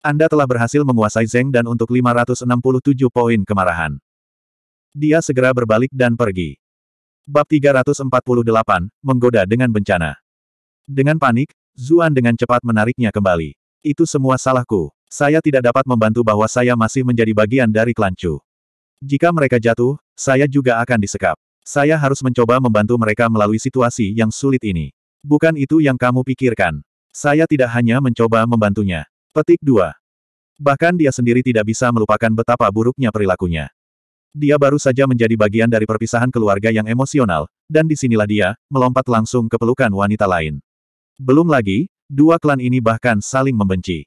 Anda telah berhasil menguasai Zeng dan untuk 567 poin kemarahan. Dia segera berbalik dan pergi. Bab 348, Menggoda dengan Bencana. Dengan panik, Zuan dengan cepat menariknya kembali. Itu semua salahku. Saya tidak dapat membantu bahwa saya masih menjadi bagian dari klancu. Jika mereka jatuh, saya juga akan disekap. Saya harus mencoba membantu mereka melalui situasi yang sulit ini. Bukan itu yang kamu pikirkan. Saya tidak hanya mencoba membantunya. Petik 2. Bahkan dia sendiri tidak bisa melupakan betapa buruknya perilakunya. Dia baru saja menjadi bagian dari perpisahan keluarga yang emosional, dan disinilah dia, melompat langsung ke pelukan wanita lain. Belum lagi, dua klan ini bahkan saling membenci.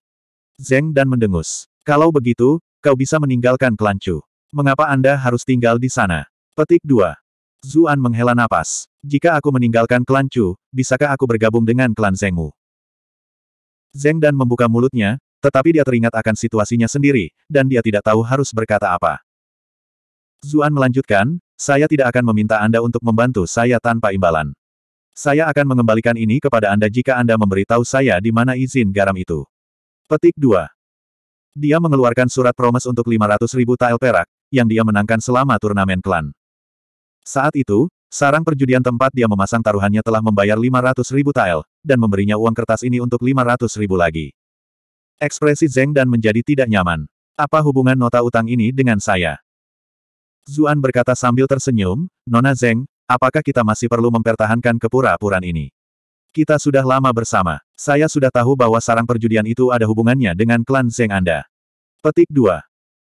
Zeng dan mendengus. Kalau begitu, kau bisa meninggalkan klan Chu. Mengapa Anda harus tinggal di sana? Petik 2. Zuan menghela napas. Jika aku meninggalkan klan Chu, bisakah aku bergabung dengan klan Zengmu? Zeng Dan membuka mulutnya, tetapi dia teringat akan situasinya sendiri, dan dia tidak tahu harus berkata apa. Zuan melanjutkan, saya tidak akan meminta Anda untuk membantu saya tanpa imbalan. Saya akan mengembalikan ini kepada Anda jika Anda memberitahu saya di mana izin garam itu. Petik 2. Dia mengeluarkan surat promes untuk 500 ribu tael perak, yang dia menangkan selama turnamen klan. Saat itu, sarang perjudian tempat dia memasang taruhannya telah membayar 500 ribu tael, dan memberinya uang kertas ini untuk 500 ribu lagi. Ekspresi Zeng dan menjadi tidak nyaman. Apa hubungan nota utang ini dengan saya? Zuan berkata sambil tersenyum, Nona Zeng, apakah kita masih perlu mempertahankan kepura-puran ini? Kita sudah lama bersama. Saya sudah tahu bahwa sarang perjudian itu ada hubungannya dengan klan Zeng Anda. Petik 2.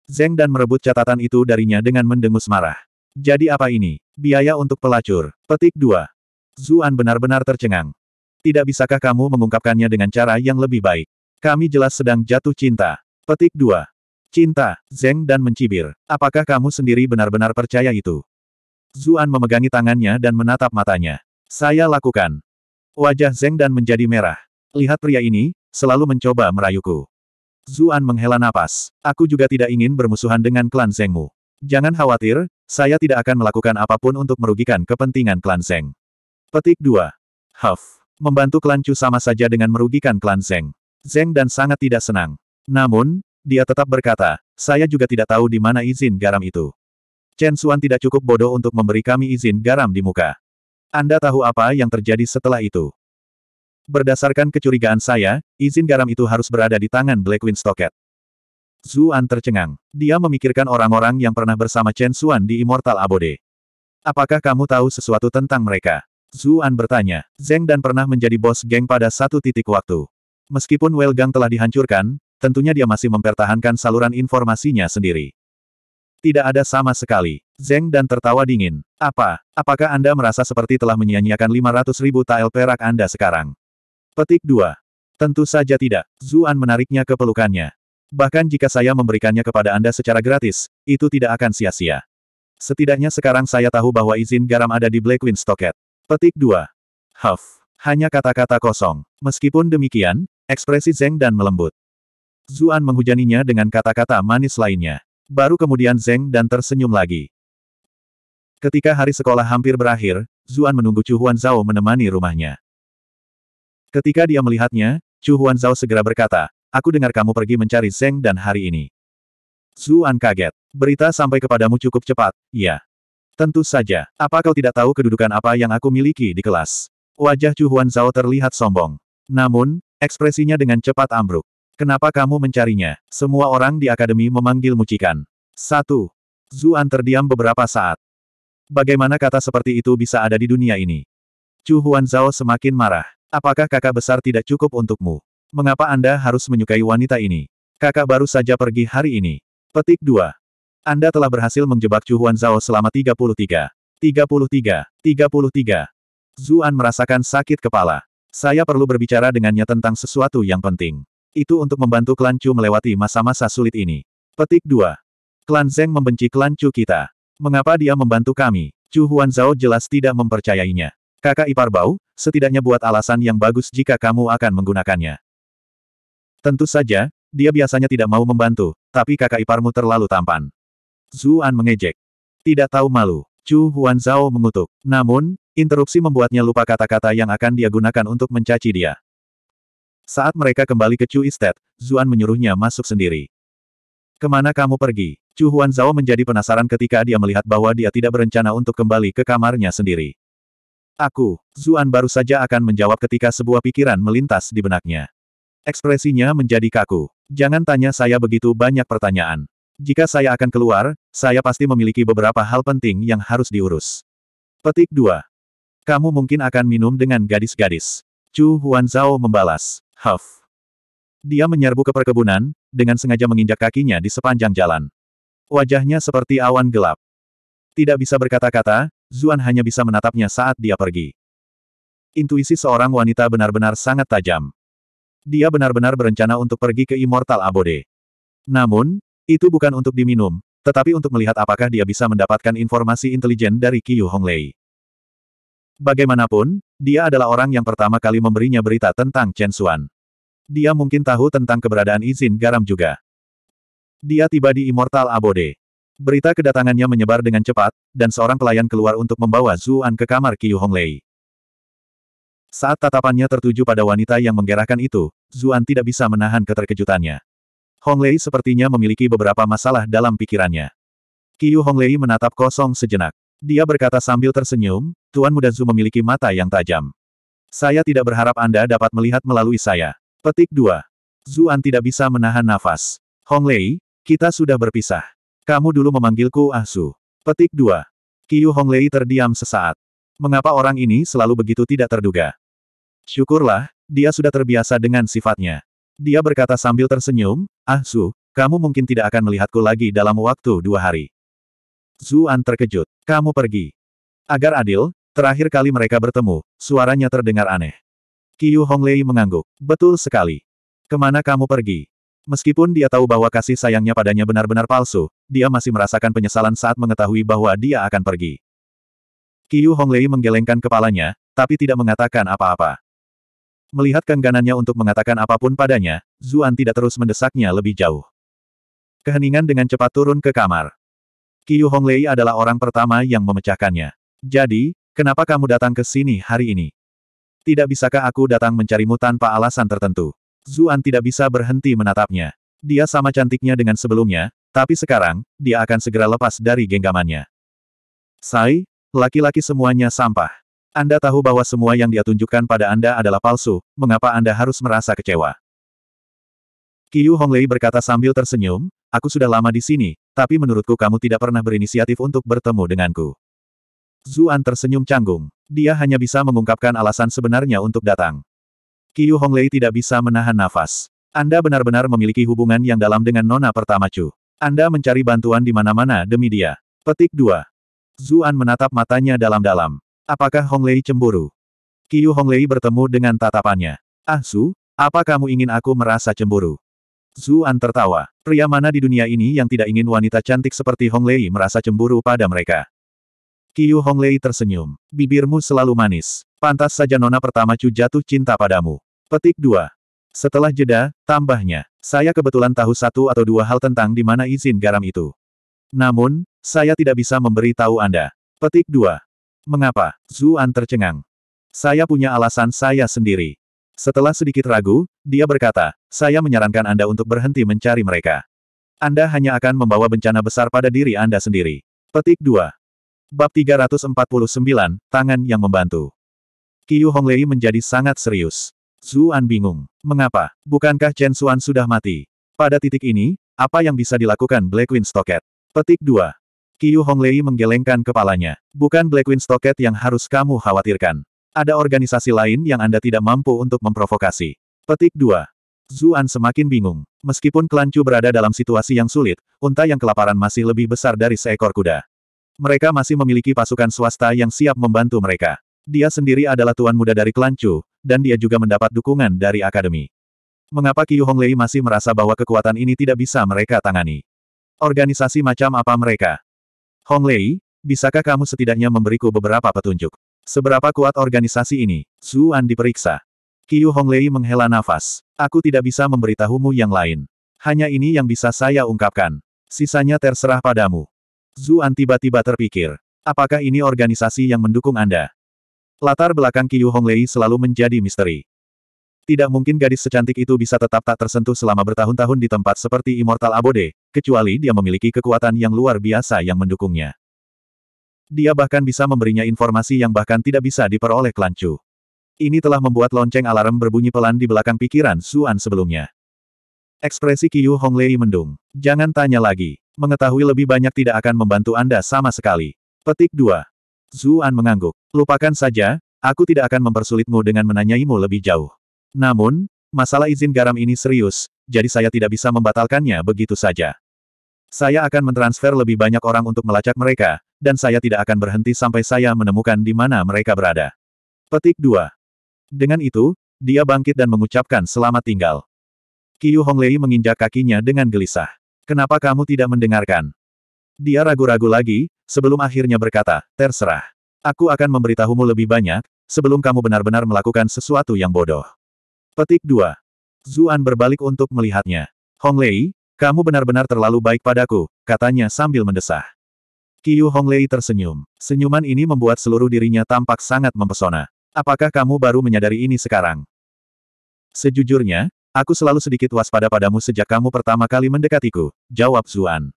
Zeng dan merebut catatan itu darinya dengan mendengus marah. Jadi apa ini? Biaya untuk pelacur. Petik 2. Zuan benar-benar tercengang. Tidak bisakah kamu mengungkapkannya dengan cara yang lebih baik? Kami jelas sedang jatuh cinta. Petik 2. Cinta, Zeng dan mencibir. Apakah kamu sendiri benar-benar percaya itu? Zuan memegangi tangannya dan menatap matanya. Saya lakukan. Wajah Zeng dan menjadi merah. Lihat pria ini, selalu mencoba merayuku. Zuan menghela napas. Aku juga tidak ingin bermusuhan dengan klan Zengmu. Jangan khawatir, saya tidak akan melakukan apapun untuk merugikan kepentingan klan Zeng. Petik 2. Huff. Membantu klan Chu sama saja dengan merugikan klan Zeng. Zeng dan sangat tidak senang. Namun, dia tetap berkata, saya juga tidak tahu di mana izin garam itu. Chen Suan tidak cukup bodoh untuk memberi kami izin garam di muka. Anda tahu apa yang terjadi setelah itu? Berdasarkan kecurigaan saya, izin garam itu harus berada di tangan Black Stocket. Zuan tercengang. Dia memikirkan orang-orang yang pernah bersama Chen Xuan di Immortal Abode. Apakah kamu tahu sesuatu tentang mereka? Zuan bertanya. Zeng dan pernah menjadi bos geng pada satu titik waktu. Meskipun Well Gang telah dihancurkan, tentunya dia masih mempertahankan saluran informasinya sendiri. Tidak ada sama sekali. Zeng dan tertawa dingin. Apa? Apakah Anda merasa seperti telah menyia-nyiakan 500 ribu tael perak Anda sekarang? Petik 2. Tentu saja tidak. Zuan menariknya ke pelukannya. Bahkan jika saya memberikannya kepada Anda secara gratis, itu tidak akan sia-sia. Setidaknya sekarang saya tahu bahwa izin garam ada di Black Queen Stocket. Petik 2. Huff. Hanya kata-kata kosong. Meskipun demikian, ekspresi Zeng dan melembut. Zuan menghujaninya dengan kata-kata manis lainnya. Baru kemudian Zeng dan tersenyum lagi. Ketika hari sekolah hampir berakhir, Zuan menunggu Chu Huan Zhao menemani rumahnya. Ketika dia melihatnya, Chu Huan Zhao segera berkata, Aku dengar kamu pergi mencari Zeng dan hari ini. Zuan kaget. Berita sampai kepadamu cukup cepat, ya. Tentu saja. Apa kau tidak tahu kedudukan apa yang aku miliki di kelas? Wajah Chu Huan Zhao terlihat sombong. Namun, ekspresinya dengan cepat ambruk. Kenapa kamu mencarinya? Semua orang di akademi memanggil mucikan. Satu. Zuan terdiam beberapa saat. Bagaimana kata seperti itu bisa ada di dunia ini? Chu Huan Zhao semakin marah. Apakah kakak besar tidak cukup untukmu? Mengapa Anda harus menyukai wanita ini? Kakak baru saja pergi hari ini. Petik 2. Anda telah berhasil menjebak Chu Huan Zhao selama 33. 33. 33. Zuan merasakan sakit kepala. Saya perlu berbicara dengannya tentang sesuatu yang penting. Itu untuk membantu klan Chu melewati masa-masa sulit ini. Petik 2. Klan Zeng membenci klan Chu kita. Mengapa dia membantu kami? Chu Huan Zhao jelas tidak mempercayainya. Kakak ipar Bau, setidaknya buat alasan yang bagus jika kamu akan menggunakannya. Tentu saja, dia biasanya tidak mau membantu, tapi kakak iparmu terlalu tampan. Zuan mengejek. Tidak tahu malu. Chu Huan Zhao mengutuk. Namun, interupsi membuatnya lupa kata-kata yang akan dia gunakan untuk mencaci dia. Saat mereka kembali ke Chu Estate, Zuan menyuruhnya masuk sendiri. Kemana kamu pergi? Chu Huan Zhao menjadi penasaran ketika dia melihat bahwa dia tidak berencana untuk kembali ke kamarnya sendiri. Aku, Zuan baru saja akan menjawab ketika sebuah pikiran melintas di benaknya. Ekspresinya menjadi kaku. Jangan tanya saya begitu banyak pertanyaan. Jika saya akan keluar, saya pasti memiliki beberapa hal penting yang harus diurus. Petik 2. Kamu mungkin akan minum dengan gadis-gadis. Chu Zhao membalas. Huff. Dia menyerbu ke perkebunan, dengan sengaja menginjak kakinya di sepanjang jalan. Wajahnya seperti awan gelap. Tidak bisa berkata-kata, Zuan hanya bisa menatapnya saat dia pergi. Intuisi seorang wanita benar-benar sangat tajam dia benar-benar berencana untuk pergi ke Immortal Abode. Namun, itu bukan untuk diminum, tetapi untuk melihat apakah dia bisa mendapatkan informasi intelijen dari Qiu Honglei. Bagaimanapun, dia adalah orang yang pertama kali memberinya berita tentang Chen Xuan. Dia mungkin tahu tentang keberadaan izin garam juga. Dia tiba di Immortal Abode. Berita kedatangannya menyebar dengan cepat, dan seorang pelayan keluar untuk membawa Zuan ke kamar Qiu Honglei. Saat tatapannya tertuju pada wanita yang menggerakkan itu, Zuan tidak bisa menahan keterkejutannya. Hong Lei sepertinya memiliki beberapa masalah dalam pikirannya. Qiu Hong Lei menatap kosong sejenak. Dia berkata sambil tersenyum, Tuan Muda Zu memiliki mata yang tajam. Saya tidak berharap Anda dapat melihat melalui saya. Petik 2. Zuan tidak bisa menahan nafas. Hong Lei, kita sudah berpisah. Kamu dulu memanggilku Ah Su. Petik 2. Qiu Hong Lei terdiam sesaat. Mengapa orang ini selalu begitu tidak terduga? Syukurlah, dia sudah terbiasa dengan sifatnya. Dia berkata sambil tersenyum, Ah Su, kamu mungkin tidak akan melihatku lagi dalam waktu dua hari. Zuan terkejut. Kamu pergi. Agar adil, terakhir kali mereka bertemu, suaranya terdengar aneh. Qiu Honglei mengangguk. Betul sekali. Kemana kamu pergi? Meskipun dia tahu bahwa kasih sayangnya padanya benar-benar palsu, dia masih merasakan penyesalan saat mengetahui bahwa dia akan pergi. Qiu Honglei menggelengkan kepalanya, tapi tidak mengatakan apa-apa. Melihat kengganannya untuk mengatakan apapun padanya, Zuan tidak terus mendesaknya lebih jauh. Keheningan dengan cepat turun ke kamar. Qiu Honglei adalah orang pertama yang memecahkannya. Jadi, kenapa kamu datang ke sini hari ini? Tidak bisakah aku datang mencarimu tanpa alasan tertentu? Zuan tidak bisa berhenti menatapnya. Dia sama cantiknya dengan sebelumnya, tapi sekarang, dia akan segera lepas dari genggamannya. Sai, Laki-laki semuanya sampah. Anda tahu bahwa semua yang dia tunjukkan pada Anda adalah palsu, mengapa Anda harus merasa kecewa? Qiu Honglei berkata sambil tersenyum, aku sudah lama di sini, tapi menurutku kamu tidak pernah berinisiatif untuk bertemu denganku. Zuan tersenyum canggung. Dia hanya bisa mengungkapkan alasan sebenarnya untuk datang. Qiu Honglei tidak bisa menahan nafas. Anda benar-benar memiliki hubungan yang dalam dengan Nona Pertama Chu. Anda mencari bantuan di mana-mana demi dia. Petik 2. Zuan menatap matanya dalam-dalam. Apakah Hong Lei cemburu? Hong Lei bertemu dengan tatapannya. Ah Su, apa kamu ingin aku merasa cemburu? Zuan tertawa. Pria mana di dunia ini yang tidak ingin wanita cantik seperti Hong Lei merasa cemburu pada mereka? Hong Lei tersenyum. Bibirmu selalu manis. Pantas saja nona pertama Chu jatuh cinta padamu. Petik 2. Setelah jeda, tambahnya, saya kebetulan tahu satu atau dua hal tentang di mana izin garam itu. Namun, saya tidak bisa memberi tahu Anda. Petik 2. Mengapa? Zuan tercengang. Saya punya alasan saya sendiri. Setelah sedikit ragu, dia berkata, saya menyarankan Anda untuk berhenti mencari mereka. Anda hanya akan membawa bencana besar pada diri Anda sendiri. Petik 2. Bab 349, Tangan yang Membantu. Qiu Honglei menjadi sangat serius. Zuan bingung. Mengapa? Bukankah Chen Suan sudah mati? Pada titik ini, apa yang bisa dilakukan Black Stocket? Petik 2. Qiu Honglei menggelengkan kepalanya. Bukan Black Stocket yang harus kamu khawatirkan. Ada organisasi lain yang Anda tidak mampu untuk memprovokasi. Petik 2. Zuan semakin bingung. Meskipun klan berada dalam situasi yang sulit, unta yang kelaparan masih lebih besar dari seekor kuda. Mereka masih memiliki pasukan swasta yang siap membantu mereka. Dia sendiri adalah tuan muda dari klan dan dia juga mendapat dukungan dari akademi. Mengapa Qiu Honglei masih merasa bahwa kekuatan ini tidak bisa mereka tangani? Organisasi macam apa mereka? Hong Lei, bisakah kamu setidaknya memberiku beberapa petunjuk? Seberapa kuat organisasi ini? Zuan diperiksa. Qiu Lei menghela nafas. Aku tidak bisa memberitahumu yang lain. Hanya ini yang bisa saya ungkapkan. Sisanya terserah padamu. Zuan tiba-tiba terpikir. Apakah ini organisasi yang mendukung Anda? Latar belakang Qiu Lei selalu menjadi misteri. Tidak mungkin gadis secantik itu bisa tetap tak tersentuh selama bertahun-tahun di tempat seperti Immortal Abode, kecuali dia memiliki kekuatan yang luar biasa yang mendukungnya. Dia bahkan bisa memberinya informasi yang bahkan tidak bisa diperoleh Kelancu. Ini telah membuat lonceng alarm berbunyi pelan di belakang pikiran Suan sebelumnya. Ekspresi Hong Honglei mendung. Jangan tanya lagi. Mengetahui lebih banyak tidak akan membantu Anda sama sekali. Petik 2. Zuan mengangguk. Lupakan saja, aku tidak akan mempersulitmu dengan menanyaimu lebih jauh. Namun, masalah izin garam ini serius, jadi saya tidak bisa membatalkannya begitu saja. Saya akan mentransfer lebih banyak orang untuk melacak mereka, dan saya tidak akan berhenti sampai saya menemukan di mana mereka berada. Petik 2. Dengan itu, dia bangkit dan mengucapkan selamat tinggal. Qiu Honglei menginjak kakinya dengan gelisah. Kenapa kamu tidak mendengarkan? Dia ragu-ragu lagi, sebelum akhirnya berkata, terserah. Aku akan memberitahumu lebih banyak, sebelum kamu benar-benar melakukan sesuatu yang bodoh. Petik 2. Zuan berbalik untuk melihatnya. Hong Lei, kamu benar-benar terlalu baik padaku, katanya sambil mendesah. Qiu Hong Lei tersenyum. Senyuman ini membuat seluruh dirinya tampak sangat mempesona. Apakah kamu baru menyadari ini sekarang? Sejujurnya, aku selalu sedikit waspada padamu sejak kamu pertama kali mendekatiku, jawab Zuan.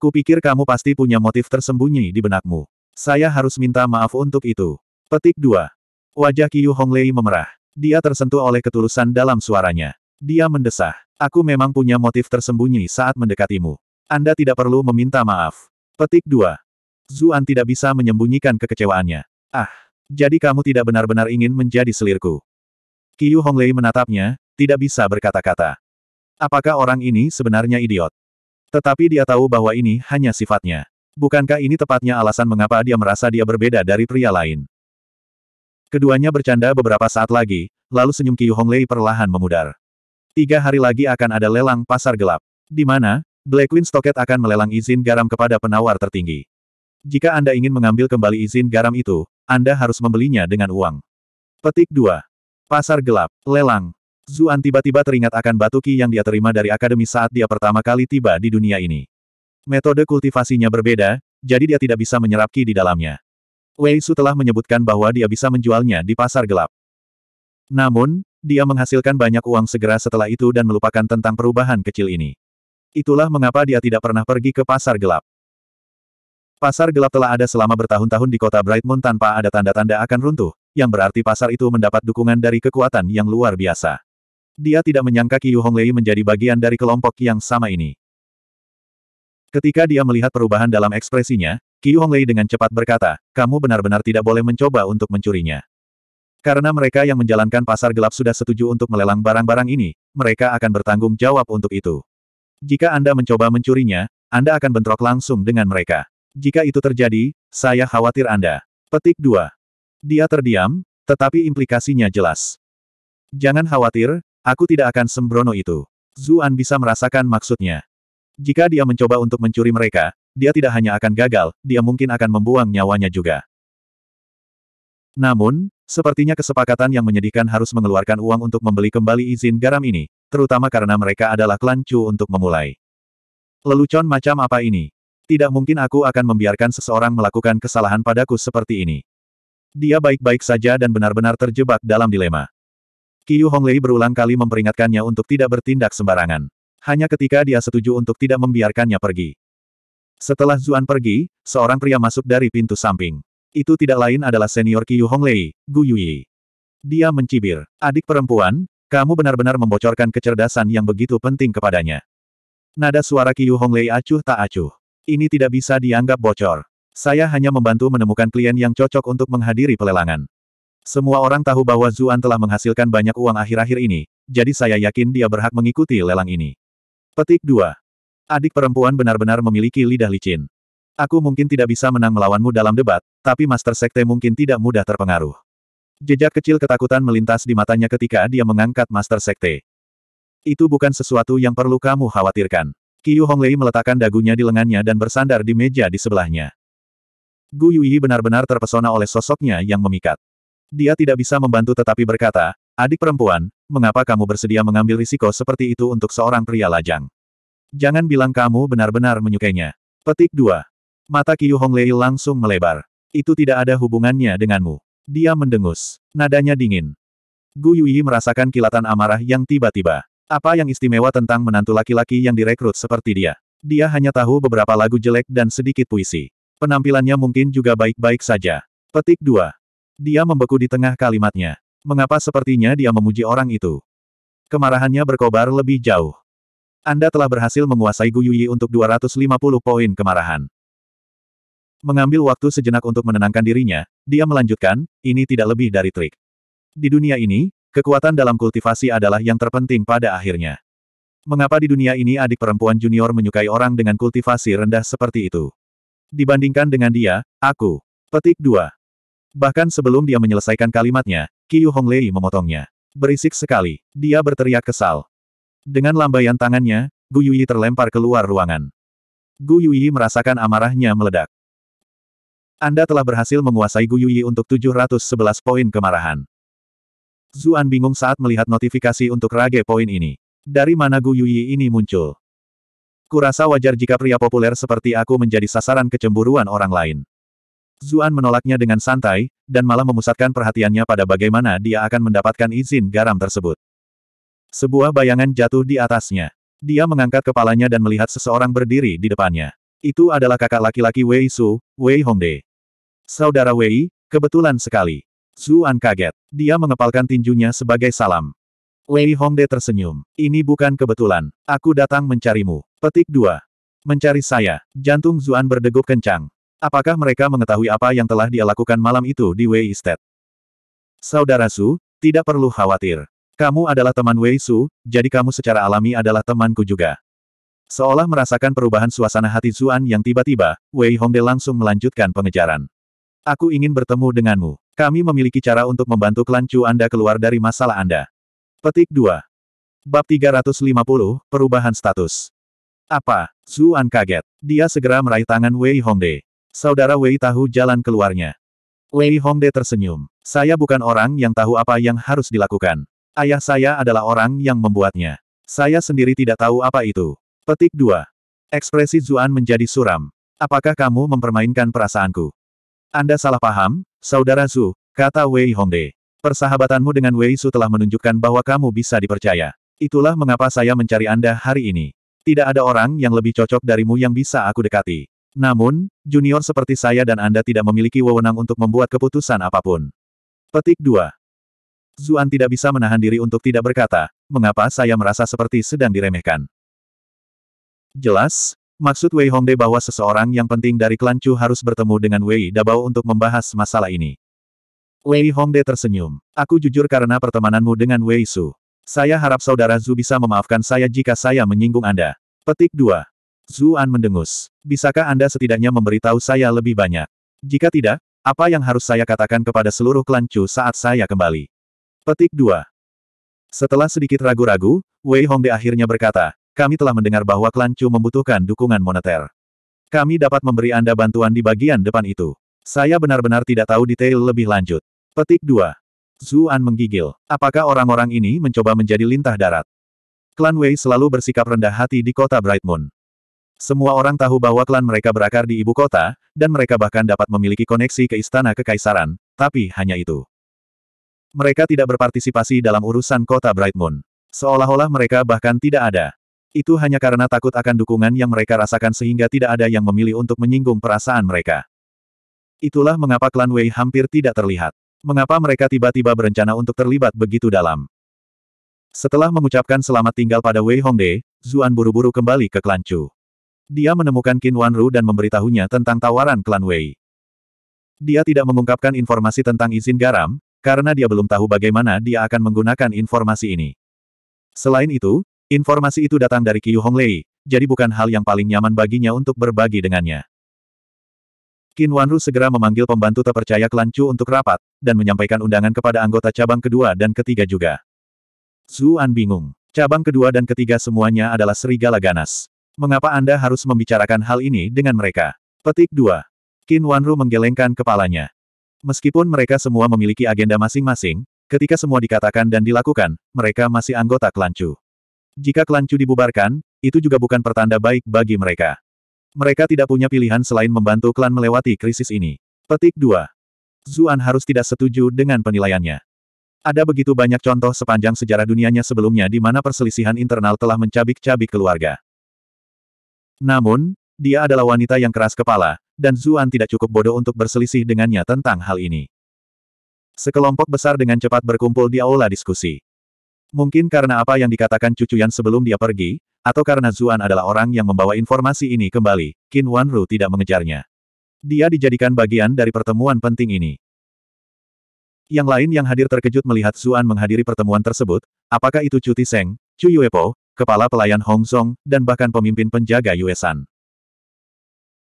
Kupikir kamu pasti punya motif tersembunyi di benakmu. Saya harus minta maaf untuk itu. Petik 2. Wajah Qiu Lei memerah. Dia tersentuh oleh ketulusan dalam suaranya. Dia mendesah. Aku memang punya motif tersembunyi saat mendekatimu. Anda tidak perlu meminta maaf. Petik 2. Zuan tidak bisa menyembunyikan kekecewaannya. Ah, jadi kamu tidak benar-benar ingin menjadi selirku. Qiu Honglei menatapnya, tidak bisa berkata-kata. Apakah orang ini sebenarnya idiot? Tetapi dia tahu bahwa ini hanya sifatnya. Bukankah ini tepatnya alasan mengapa dia merasa dia berbeda dari pria lain? Keduanya bercanda beberapa saat lagi, lalu senyum Qiu Honglei perlahan memudar. Tiga hari lagi akan ada lelang pasar gelap. Di mana, Black Queen Stocket akan melelang izin garam kepada penawar tertinggi. Jika Anda ingin mengambil kembali izin garam itu, Anda harus membelinya dengan uang. Petik 2. Pasar gelap, lelang. Zuan tiba-tiba teringat akan batu ki yang dia terima dari akademi saat dia pertama kali tiba di dunia ini. Metode kultivasinya berbeda, jadi dia tidak bisa menyerap ki di dalamnya. Wei Su telah menyebutkan bahwa dia bisa menjualnya di pasar gelap. Namun, dia menghasilkan banyak uang segera setelah itu dan melupakan tentang perubahan kecil ini. Itulah mengapa dia tidak pernah pergi ke pasar gelap. Pasar gelap telah ada selama bertahun-tahun di kota Bright Moon tanpa ada tanda-tanda akan runtuh, yang berarti pasar itu mendapat dukungan dari kekuatan yang luar biasa. Dia tidak menyangka Qiu Honglei menjadi bagian dari kelompok yang sama ini. Ketika dia melihat perubahan dalam ekspresinya, Qiu Honglei dengan cepat berkata, kamu benar-benar tidak boleh mencoba untuk mencurinya. Karena mereka yang menjalankan pasar gelap sudah setuju untuk melelang barang-barang ini, mereka akan bertanggung jawab untuk itu. Jika Anda mencoba mencurinya, Anda akan bentrok langsung dengan mereka. Jika itu terjadi, saya khawatir Anda. Petik 2. Dia terdiam, tetapi implikasinya jelas. Jangan khawatir, aku tidak akan sembrono itu. Zuan bisa merasakan maksudnya. Jika dia mencoba untuk mencuri mereka, dia tidak hanya akan gagal, dia mungkin akan membuang nyawanya juga. Namun, sepertinya kesepakatan yang menyedihkan harus mengeluarkan uang untuk membeli kembali izin garam ini, terutama karena mereka adalah klan Chu untuk memulai. Lelucon macam apa ini? Tidak mungkin aku akan membiarkan seseorang melakukan kesalahan padaku seperti ini. Dia baik-baik saja dan benar-benar terjebak dalam dilema. Qiu Honglei berulang kali memperingatkannya untuk tidak bertindak sembarangan hanya ketika dia setuju untuk tidak membiarkannya pergi. Setelah Zuan pergi, seorang pria masuk dari pintu samping. Itu tidak lain adalah senior Qiu Honglei, Gu Yuyi. Dia mencibir, adik perempuan, kamu benar-benar membocorkan kecerdasan yang begitu penting kepadanya. Nada suara Qiu Honglei acuh tak acuh. Ini tidak bisa dianggap bocor. Saya hanya membantu menemukan klien yang cocok untuk menghadiri pelelangan. Semua orang tahu bahwa Zuan telah menghasilkan banyak uang akhir-akhir ini, jadi saya yakin dia berhak mengikuti lelang ini. Petik 2. Adik perempuan benar-benar memiliki lidah licin. Aku mungkin tidak bisa menang melawanmu dalam debat, tapi Master Sekte mungkin tidak mudah terpengaruh. Jejak kecil ketakutan melintas di matanya ketika dia mengangkat Master Sekte. Itu bukan sesuatu yang perlu kamu khawatirkan. Qiu Honglei meletakkan dagunya di lengannya dan bersandar di meja di sebelahnya. Gu Yui benar-benar terpesona oleh sosoknya yang memikat. Dia tidak bisa membantu tetapi berkata, Adik perempuan, mengapa kamu bersedia mengambil risiko seperti itu untuk seorang pria lajang? Jangan bilang kamu benar-benar menyukainya. Petik 2. Mata Kiyu Honglei langsung melebar. Itu tidak ada hubungannya denganmu. Dia mendengus. Nadanya dingin. Gu Yui merasakan kilatan amarah yang tiba-tiba. Apa yang istimewa tentang menantu laki-laki yang direkrut seperti dia? Dia hanya tahu beberapa lagu jelek dan sedikit puisi. Penampilannya mungkin juga baik-baik saja. Petik 2. Dia membeku di tengah kalimatnya. Mengapa sepertinya dia memuji orang itu? Kemarahannya berkobar lebih jauh. Anda telah berhasil menguasai Gu Yuyi untuk 250 poin kemarahan. Mengambil waktu sejenak untuk menenangkan dirinya, dia melanjutkan, ini tidak lebih dari trik. Di dunia ini, kekuatan dalam kultivasi adalah yang terpenting pada akhirnya. Mengapa di dunia ini adik perempuan junior menyukai orang dengan kultivasi rendah seperti itu? Dibandingkan dengan dia, aku. Petik 2. Bahkan sebelum dia menyelesaikan kalimatnya, Qiu Honglei memotongnya. Berisik sekali. Dia berteriak kesal. Dengan lambaian tangannya, Gu Yuyi terlempar keluar ruangan. Gu Yuyi merasakan amarahnya meledak. Anda telah berhasil menguasai Gu Yuyi untuk 711 poin kemarahan. Zuan bingung saat melihat notifikasi untuk rage poin ini. Dari mana Gu Yuyi ini muncul? Kurasa wajar jika pria populer seperti aku menjadi sasaran kecemburuan orang lain. Zuan menolaknya dengan santai, dan malah memusatkan perhatiannya pada bagaimana dia akan mendapatkan izin garam tersebut. Sebuah bayangan jatuh di atasnya. Dia mengangkat kepalanya dan melihat seseorang berdiri di depannya. Itu adalah kakak laki-laki Wei Su, Wei Hongde. Saudara Wei, kebetulan sekali. Zuan kaget. Dia mengepalkan tinjunya sebagai salam. Wei Hongde tersenyum. Ini bukan kebetulan. Aku datang mencarimu. Petik 2. Mencari saya. Jantung Zuan berdegup kencang. Apakah mereka mengetahui apa yang telah dia lakukan malam itu di Wei State? Saudara Su, tidak perlu khawatir. Kamu adalah teman Wei Su, jadi kamu secara alami adalah temanku juga. Seolah merasakan perubahan suasana hati Zuan yang tiba-tiba, Wei Hongde langsung melanjutkan pengejaran. Aku ingin bertemu denganmu. Kami memiliki cara untuk membantu klan Chu Anda keluar dari masalah Anda. Petik 2. Bab 350, Perubahan Status. Apa? Zuan kaget. Dia segera meraih tangan Wei Hongde. Saudara Wei tahu jalan keluarnya. Wei Hongde tersenyum. Saya bukan orang yang tahu apa yang harus dilakukan. Ayah saya adalah orang yang membuatnya. Saya sendiri tidak tahu apa itu. Petik 2. Ekspresi Zuan menjadi suram. Apakah kamu mempermainkan perasaanku? Anda salah paham, Saudara Zhu, kata Wei Hongde. Persahabatanmu dengan Wei Su telah menunjukkan bahwa kamu bisa dipercaya. Itulah mengapa saya mencari Anda hari ini. Tidak ada orang yang lebih cocok darimu yang bisa aku dekati. Namun, junior seperti saya dan Anda tidak memiliki wewenang untuk membuat keputusan apapun. Petik 2. Zuan tidak bisa menahan diri untuk tidak berkata, mengapa saya merasa seperti sedang diremehkan. Jelas, maksud Wei Hongde bahwa seseorang yang penting dari klan Chu harus bertemu dengan Wei Dabao untuk membahas masalah ini. Wei Hongde tersenyum. Aku jujur karena pertemananmu dengan Wei Su. Saya harap saudara Zu bisa memaafkan saya jika saya menyinggung Anda. Petik 2. Zuan mendengus. Bisakah Anda setidaknya memberitahu saya lebih banyak? Jika tidak, apa yang harus saya katakan kepada seluruh klan Chu saat saya kembali? Petik 2. Setelah sedikit ragu-ragu, Wei Hongde akhirnya berkata, kami telah mendengar bahwa klan Chu membutuhkan dukungan moneter. Kami dapat memberi Anda bantuan di bagian depan itu. Saya benar-benar tidak tahu detail lebih lanjut. Petik 2. Zuan menggigil. Apakah orang-orang ini mencoba menjadi lintah darat? Klan Wei selalu bersikap rendah hati di kota Bright Moon. Semua orang tahu bahwa klan mereka berakar di ibu kota, dan mereka bahkan dapat memiliki koneksi ke istana kekaisaran, tapi hanya itu. Mereka tidak berpartisipasi dalam urusan kota Bright Moon. Seolah-olah mereka bahkan tidak ada. Itu hanya karena takut akan dukungan yang mereka rasakan sehingga tidak ada yang memilih untuk menyinggung perasaan mereka. Itulah mengapa klan Wei hampir tidak terlihat. Mengapa mereka tiba-tiba berencana untuk terlibat begitu dalam. Setelah mengucapkan selamat tinggal pada Wei Hongde, Zuan buru-buru kembali ke klan Chu. Dia menemukan Qin Wanru dan memberitahunya tentang tawaran klan Wei. Dia tidak mengungkapkan informasi tentang izin garam, karena dia belum tahu bagaimana dia akan menggunakan informasi ini. Selain itu, informasi itu datang dari Qiu Honglei, jadi bukan hal yang paling nyaman baginya untuk berbagi dengannya. Qin Wanru segera memanggil pembantu terpercaya klan Chu untuk rapat, dan menyampaikan undangan kepada anggota cabang kedua dan ketiga juga. Zuan bingung. Cabang kedua dan ketiga semuanya adalah serigala ganas. Mengapa Anda harus membicarakan hal ini dengan mereka? Petik 2. Qin Wanru menggelengkan kepalanya. Meskipun mereka semua memiliki agenda masing-masing, ketika semua dikatakan dan dilakukan, mereka masih anggota Kelancu. Jika Kelancu dibubarkan, itu juga bukan pertanda baik bagi mereka. Mereka tidak punya pilihan selain membantu klan melewati krisis ini. Petik 2. Zuan harus tidak setuju dengan penilaiannya. Ada begitu banyak contoh sepanjang sejarah dunianya sebelumnya di mana perselisihan internal telah mencabik-cabik keluarga. Namun, dia adalah wanita yang keras kepala, dan Zuan tidak cukup bodoh untuk berselisih dengannya tentang hal ini. Sekelompok besar dengan cepat berkumpul di aula diskusi. Mungkin karena apa yang dikatakan cucu Yan sebelum dia pergi, atau karena Zuan adalah orang yang membawa informasi ini kembali, Qin Wanru tidak mengejarnya. Dia dijadikan bagian dari pertemuan penting ini. Yang lain yang hadir terkejut melihat Zuan menghadiri pertemuan tersebut, apakah itu Cuti Seng, Chu Yuepo, kepala pelayan Hong Hongzong, dan bahkan pemimpin penjaga Yuesan.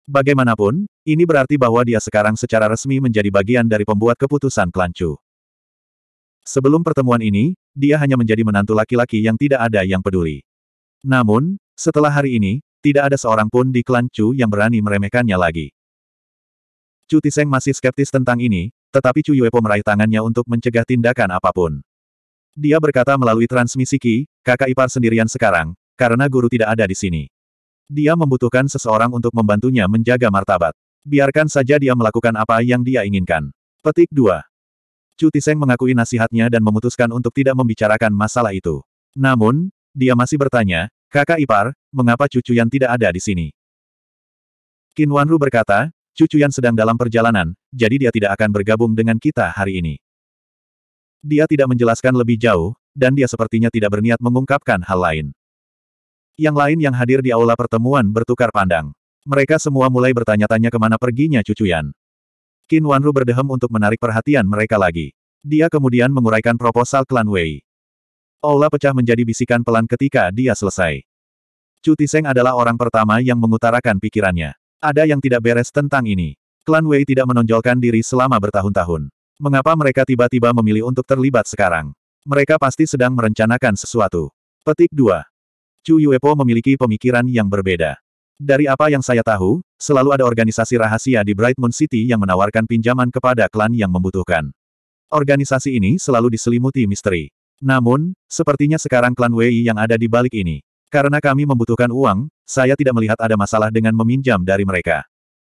Bagaimanapun, ini berarti bahwa dia sekarang secara resmi menjadi bagian dari pembuat keputusan klan Chu. Sebelum pertemuan ini, dia hanya menjadi menantu laki-laki yang tidak ada yang peduli. Namun, setelah hari ini, tidak ada seorang pun di klan Chu yang berani meremehkannya lagi. Chu Tiseng masih skeptis tentang ini, tetapi Chu Yue meraih tangannya untuk mencegah tindakan apapun. Dia berkata melalui transmisi Ki, kakak ipar sendirian sekarang, karena guru tidak ada di sini. Dia membutuhkan seseorang untuk membantunya menjaga martabat. Biarkan saja dia melakukan apa yang dia inginkan. Petik 2. Tiseng mengakui nasihatnya dan memutuskan untuk tidak membicarakan masalah itu. Namun, dia masih bertanya, kakak ipar, mengapa cucu yang tidak ada di sini? Qin Wanru berkata, cucu yang sedang dalam perjalanan, jadi dia tidak akan bergabung dengan kita hari ini. Dia tidak menjelaskan lebih jauh, dan dia sepertinya tidak berniat mengungkapkan hal lain. Yang lain yang hadir di aula pertemuan bertukar pandang. Mereka semua mulai bertanya-tanya kemana perginya cucu Yan. Qin Wanru berdehem untuk menarik perhatian mereka lagi. Dia kemudian menguraikan proposal klan Wei. Aula pecah menjadi bisikan pelan ketika dia selesai. Chu Tiseng adalah orang pertama yang mengutarakan pikirannya. Ada yang tidak beres tentang ini. Klan Wei tidak menonjolkan diri selama bertahun-tahun. Mengapa mereka tiba-tiba memilih untuk terlibat sekarang? Mereka pasti sedang merencanakan sesuatu. Petik 2. Chu Yuepo memiliki pemikiran yang berbeda. Dari apa yang saya tahu, selalu ada organisasi rahasia di Bright Moon City yang menawarkan pinjaman kepada klan yang membutuhkan. Organisasi ini selalu diselimuti misteri. Namun, sepertinya sekarang klan Wei yang ada di balik ini. Karena kami membutuhkan uang, saya tidak melihat ada masalah dengan meminjam dari mereka.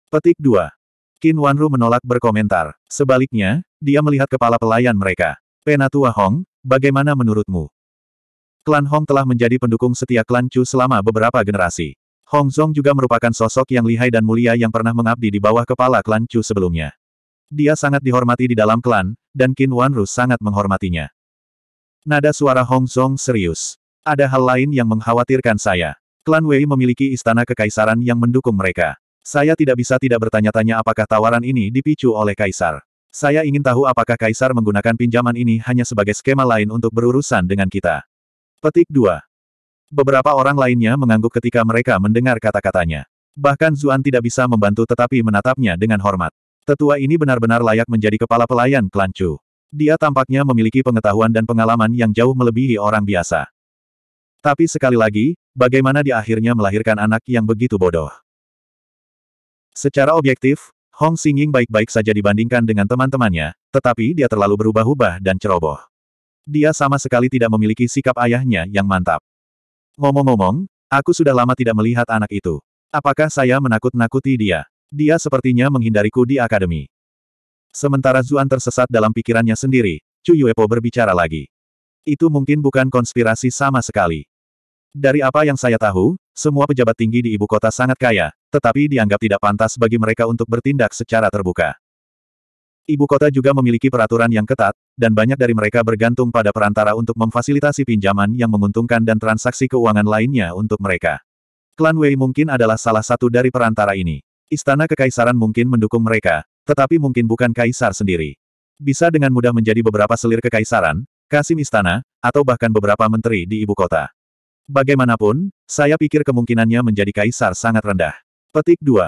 Petik 2. Qin Wanru menolak berkomentar. Sebaliknya, dia melihat kepala pelayan mereka. Penatua Hong, bagaimana menurutmu? Klan Hong telah menjadi pendukung setia klan Chu selama beberapa generasi. Hong Zhong juga merupakan sosok yang lihai dan mulia yang pernah mengabdi di bawah kepala klan Chu sebelumnya. Dia sangat dihormati di dalam klan, dan Qin Wanru sangat menghormatinya. Nada suara Hong Zhong serius. Ada hal lain yang mengkhawatirkan saya. Klan Wei memiliki istana kekaisaran yang mendukung mereka. Saya tidak bisa tidak bertanya-tanya apakah tawaran ini dipicu oleh Kaisar. Saya ingin tahu apakah Kaisar menggunakan pinjaman ini hanya sebagai skema lain untuk berurusan dengan kita. Petik 2. Beberapa orang lainnya mengangguk ketika mereka mendengar kata-katanya. Bahkan Zuan tidak bisa membantu tetapi menatapnya dengan hormat. Tetua ini benar-benar layak menjadi kepala pelayan klan Chu. Dia tampaknya memiliki pengetahuan dan pengalaman yang jauh melebihi orang biasa. Tapi sekali lagi, bagaimana dia akhirnya melahirkan anak yang begitu bodoh? Secara objektif, Hong Xingying baik-baik saja dibandingkan dengan teman-temannya, tetapi dia terlalu berubah-ubah dan ceroboh. Dia sama sekali tidak memiliki sikap ayahnya yang mantap. Ngomong-ngomong, aku sudah lama tidak melihat anak itu. Apakah saya menakut-nakuti dia? Dia sepertinya menghindariku di akademi. Sementara Zuan tersesat dalam pikirannya sendiri, Chu Yuepo berbicara lagi. Itu mungkin bukan konspirasi sama sekali. Dari apa yang saya tahu, semua pejabat tinggi di ibu kota sangat kaya, tetapi dianggap tidak pantas bagi mereka untuk bertindak secara terbuka. Ibu kota juga memiliki peraturan yang ketat, dan banyak dari mereka bergantung pada perantara untuk memfasilitasi pinjaman yang menguntungkan dan transaksi keuangan lainnya untuk mereka. Klan Wei mungkin adalah salah satu dari perantara ini. Istana Kekaisaran mungkin mendukung mereka, tetapi mungkin bukan kaisar sendiri. Bisa dengan mudah menjadi beberapa selir kekaisaran, kasim istana, atau bahkan beberapa menteri di ibu kota. Bagaimanapun, saya pikir kemungkinannya menjadi kaisar sangat rendah. Petik 2.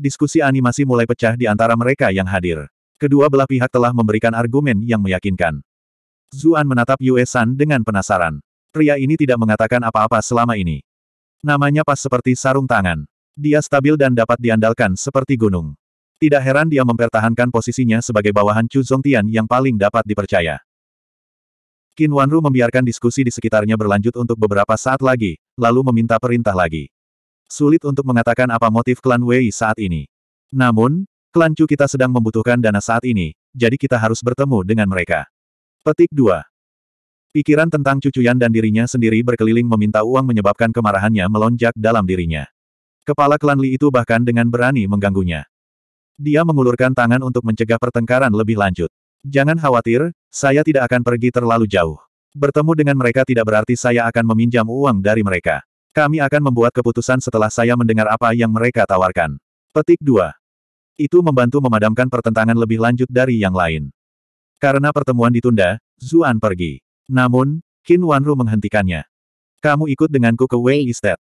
Diskusi animasi mulai pecah di antara mereka yang hadir. Kedua belah pihak telah memberikan argumen yang meyakinkan. Zuan menatap Yue San dengan penasaran. Pria ini tidak mengatakan apa-apa selama ini. Namanya pas seperti sarung tangan. Dia stabil dan dapat diandalkan seperti gunung. Tidak heran dia mempertahankan posisinya sebagai bawahan Chu Zongtian yang paling dapat dipercaya. Qin Wanru membiarkan diskusi di sekitarnya berlanjut untuk beberapa saat lagi, lalu meminta perintah lagi. Sulit untuk mengatakan apa motif klan Wei saat ini. Namun, klan Chu kita sedang membutuhkan dana saat ini, jadi kita harus bertemu dengan mereka. Petik 2. Pikiran tentang cucuyan dan dirinya sendiri berkeliling meminta uang menyebabkan kemarahannya melonjak dalam dirinya. Kepala klan Li itu bahkan dengan berani mengganggunya. Dia mengulurkan tangan untuk mencegah pertengkaran lebih lanjut. Jangan khawatir, saya tidak akan pergi terlalu jauh. Bertemu dengan mereka tidak berarti saya akan meminjam uang dari mereka. Kami akan membuat keputusan setelah saya mendengar apa yang mereka tawarkan. Petik 2. Itu membantu memadamkan pertentangan lebih lanjut dari yang lain. Karena pertemuan ditunda, Zuan pergi. Namun, Qin Wanru menghentikannya. Kamu ikut denganku ke Wei Estate.